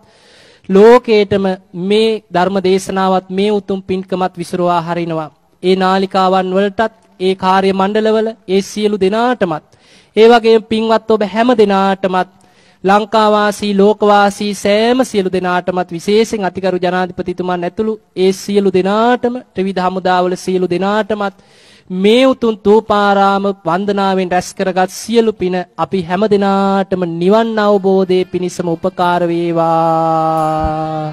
ලෝකේටම මේ ධර්ම දේශනාවත් මේ උතුම් පින්කමත් විසිරුවා හරිනවා. ඒ නාලිකාවන් වලටත් ඒ කාර්ය මණ්ඩලවල ඒ සියලු දෙනාටමත් ඒ වගේම පින්වත් ඔබ හැම දෙනාටමත් ලංකාවාසී ලෝකවාසී සෑම සියලු දෙනාටමත් විශේෂයෙන් අතිගරු ජනාධිපතිතුමන් ඇතුළු ඒ සියලු දෙනාටම ත්‍රිවිධ හමුදාවල සියලු දෙනාටමත් මේ උතුම් තූපාරාම වන්දනාවෙන් රැස් කරගත් සියලු පින අපි හැම දිනාටම නිවන් අවබෝධයේ පිණිසම උපකාර වේවා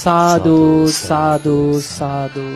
සාදු සාදු සාදු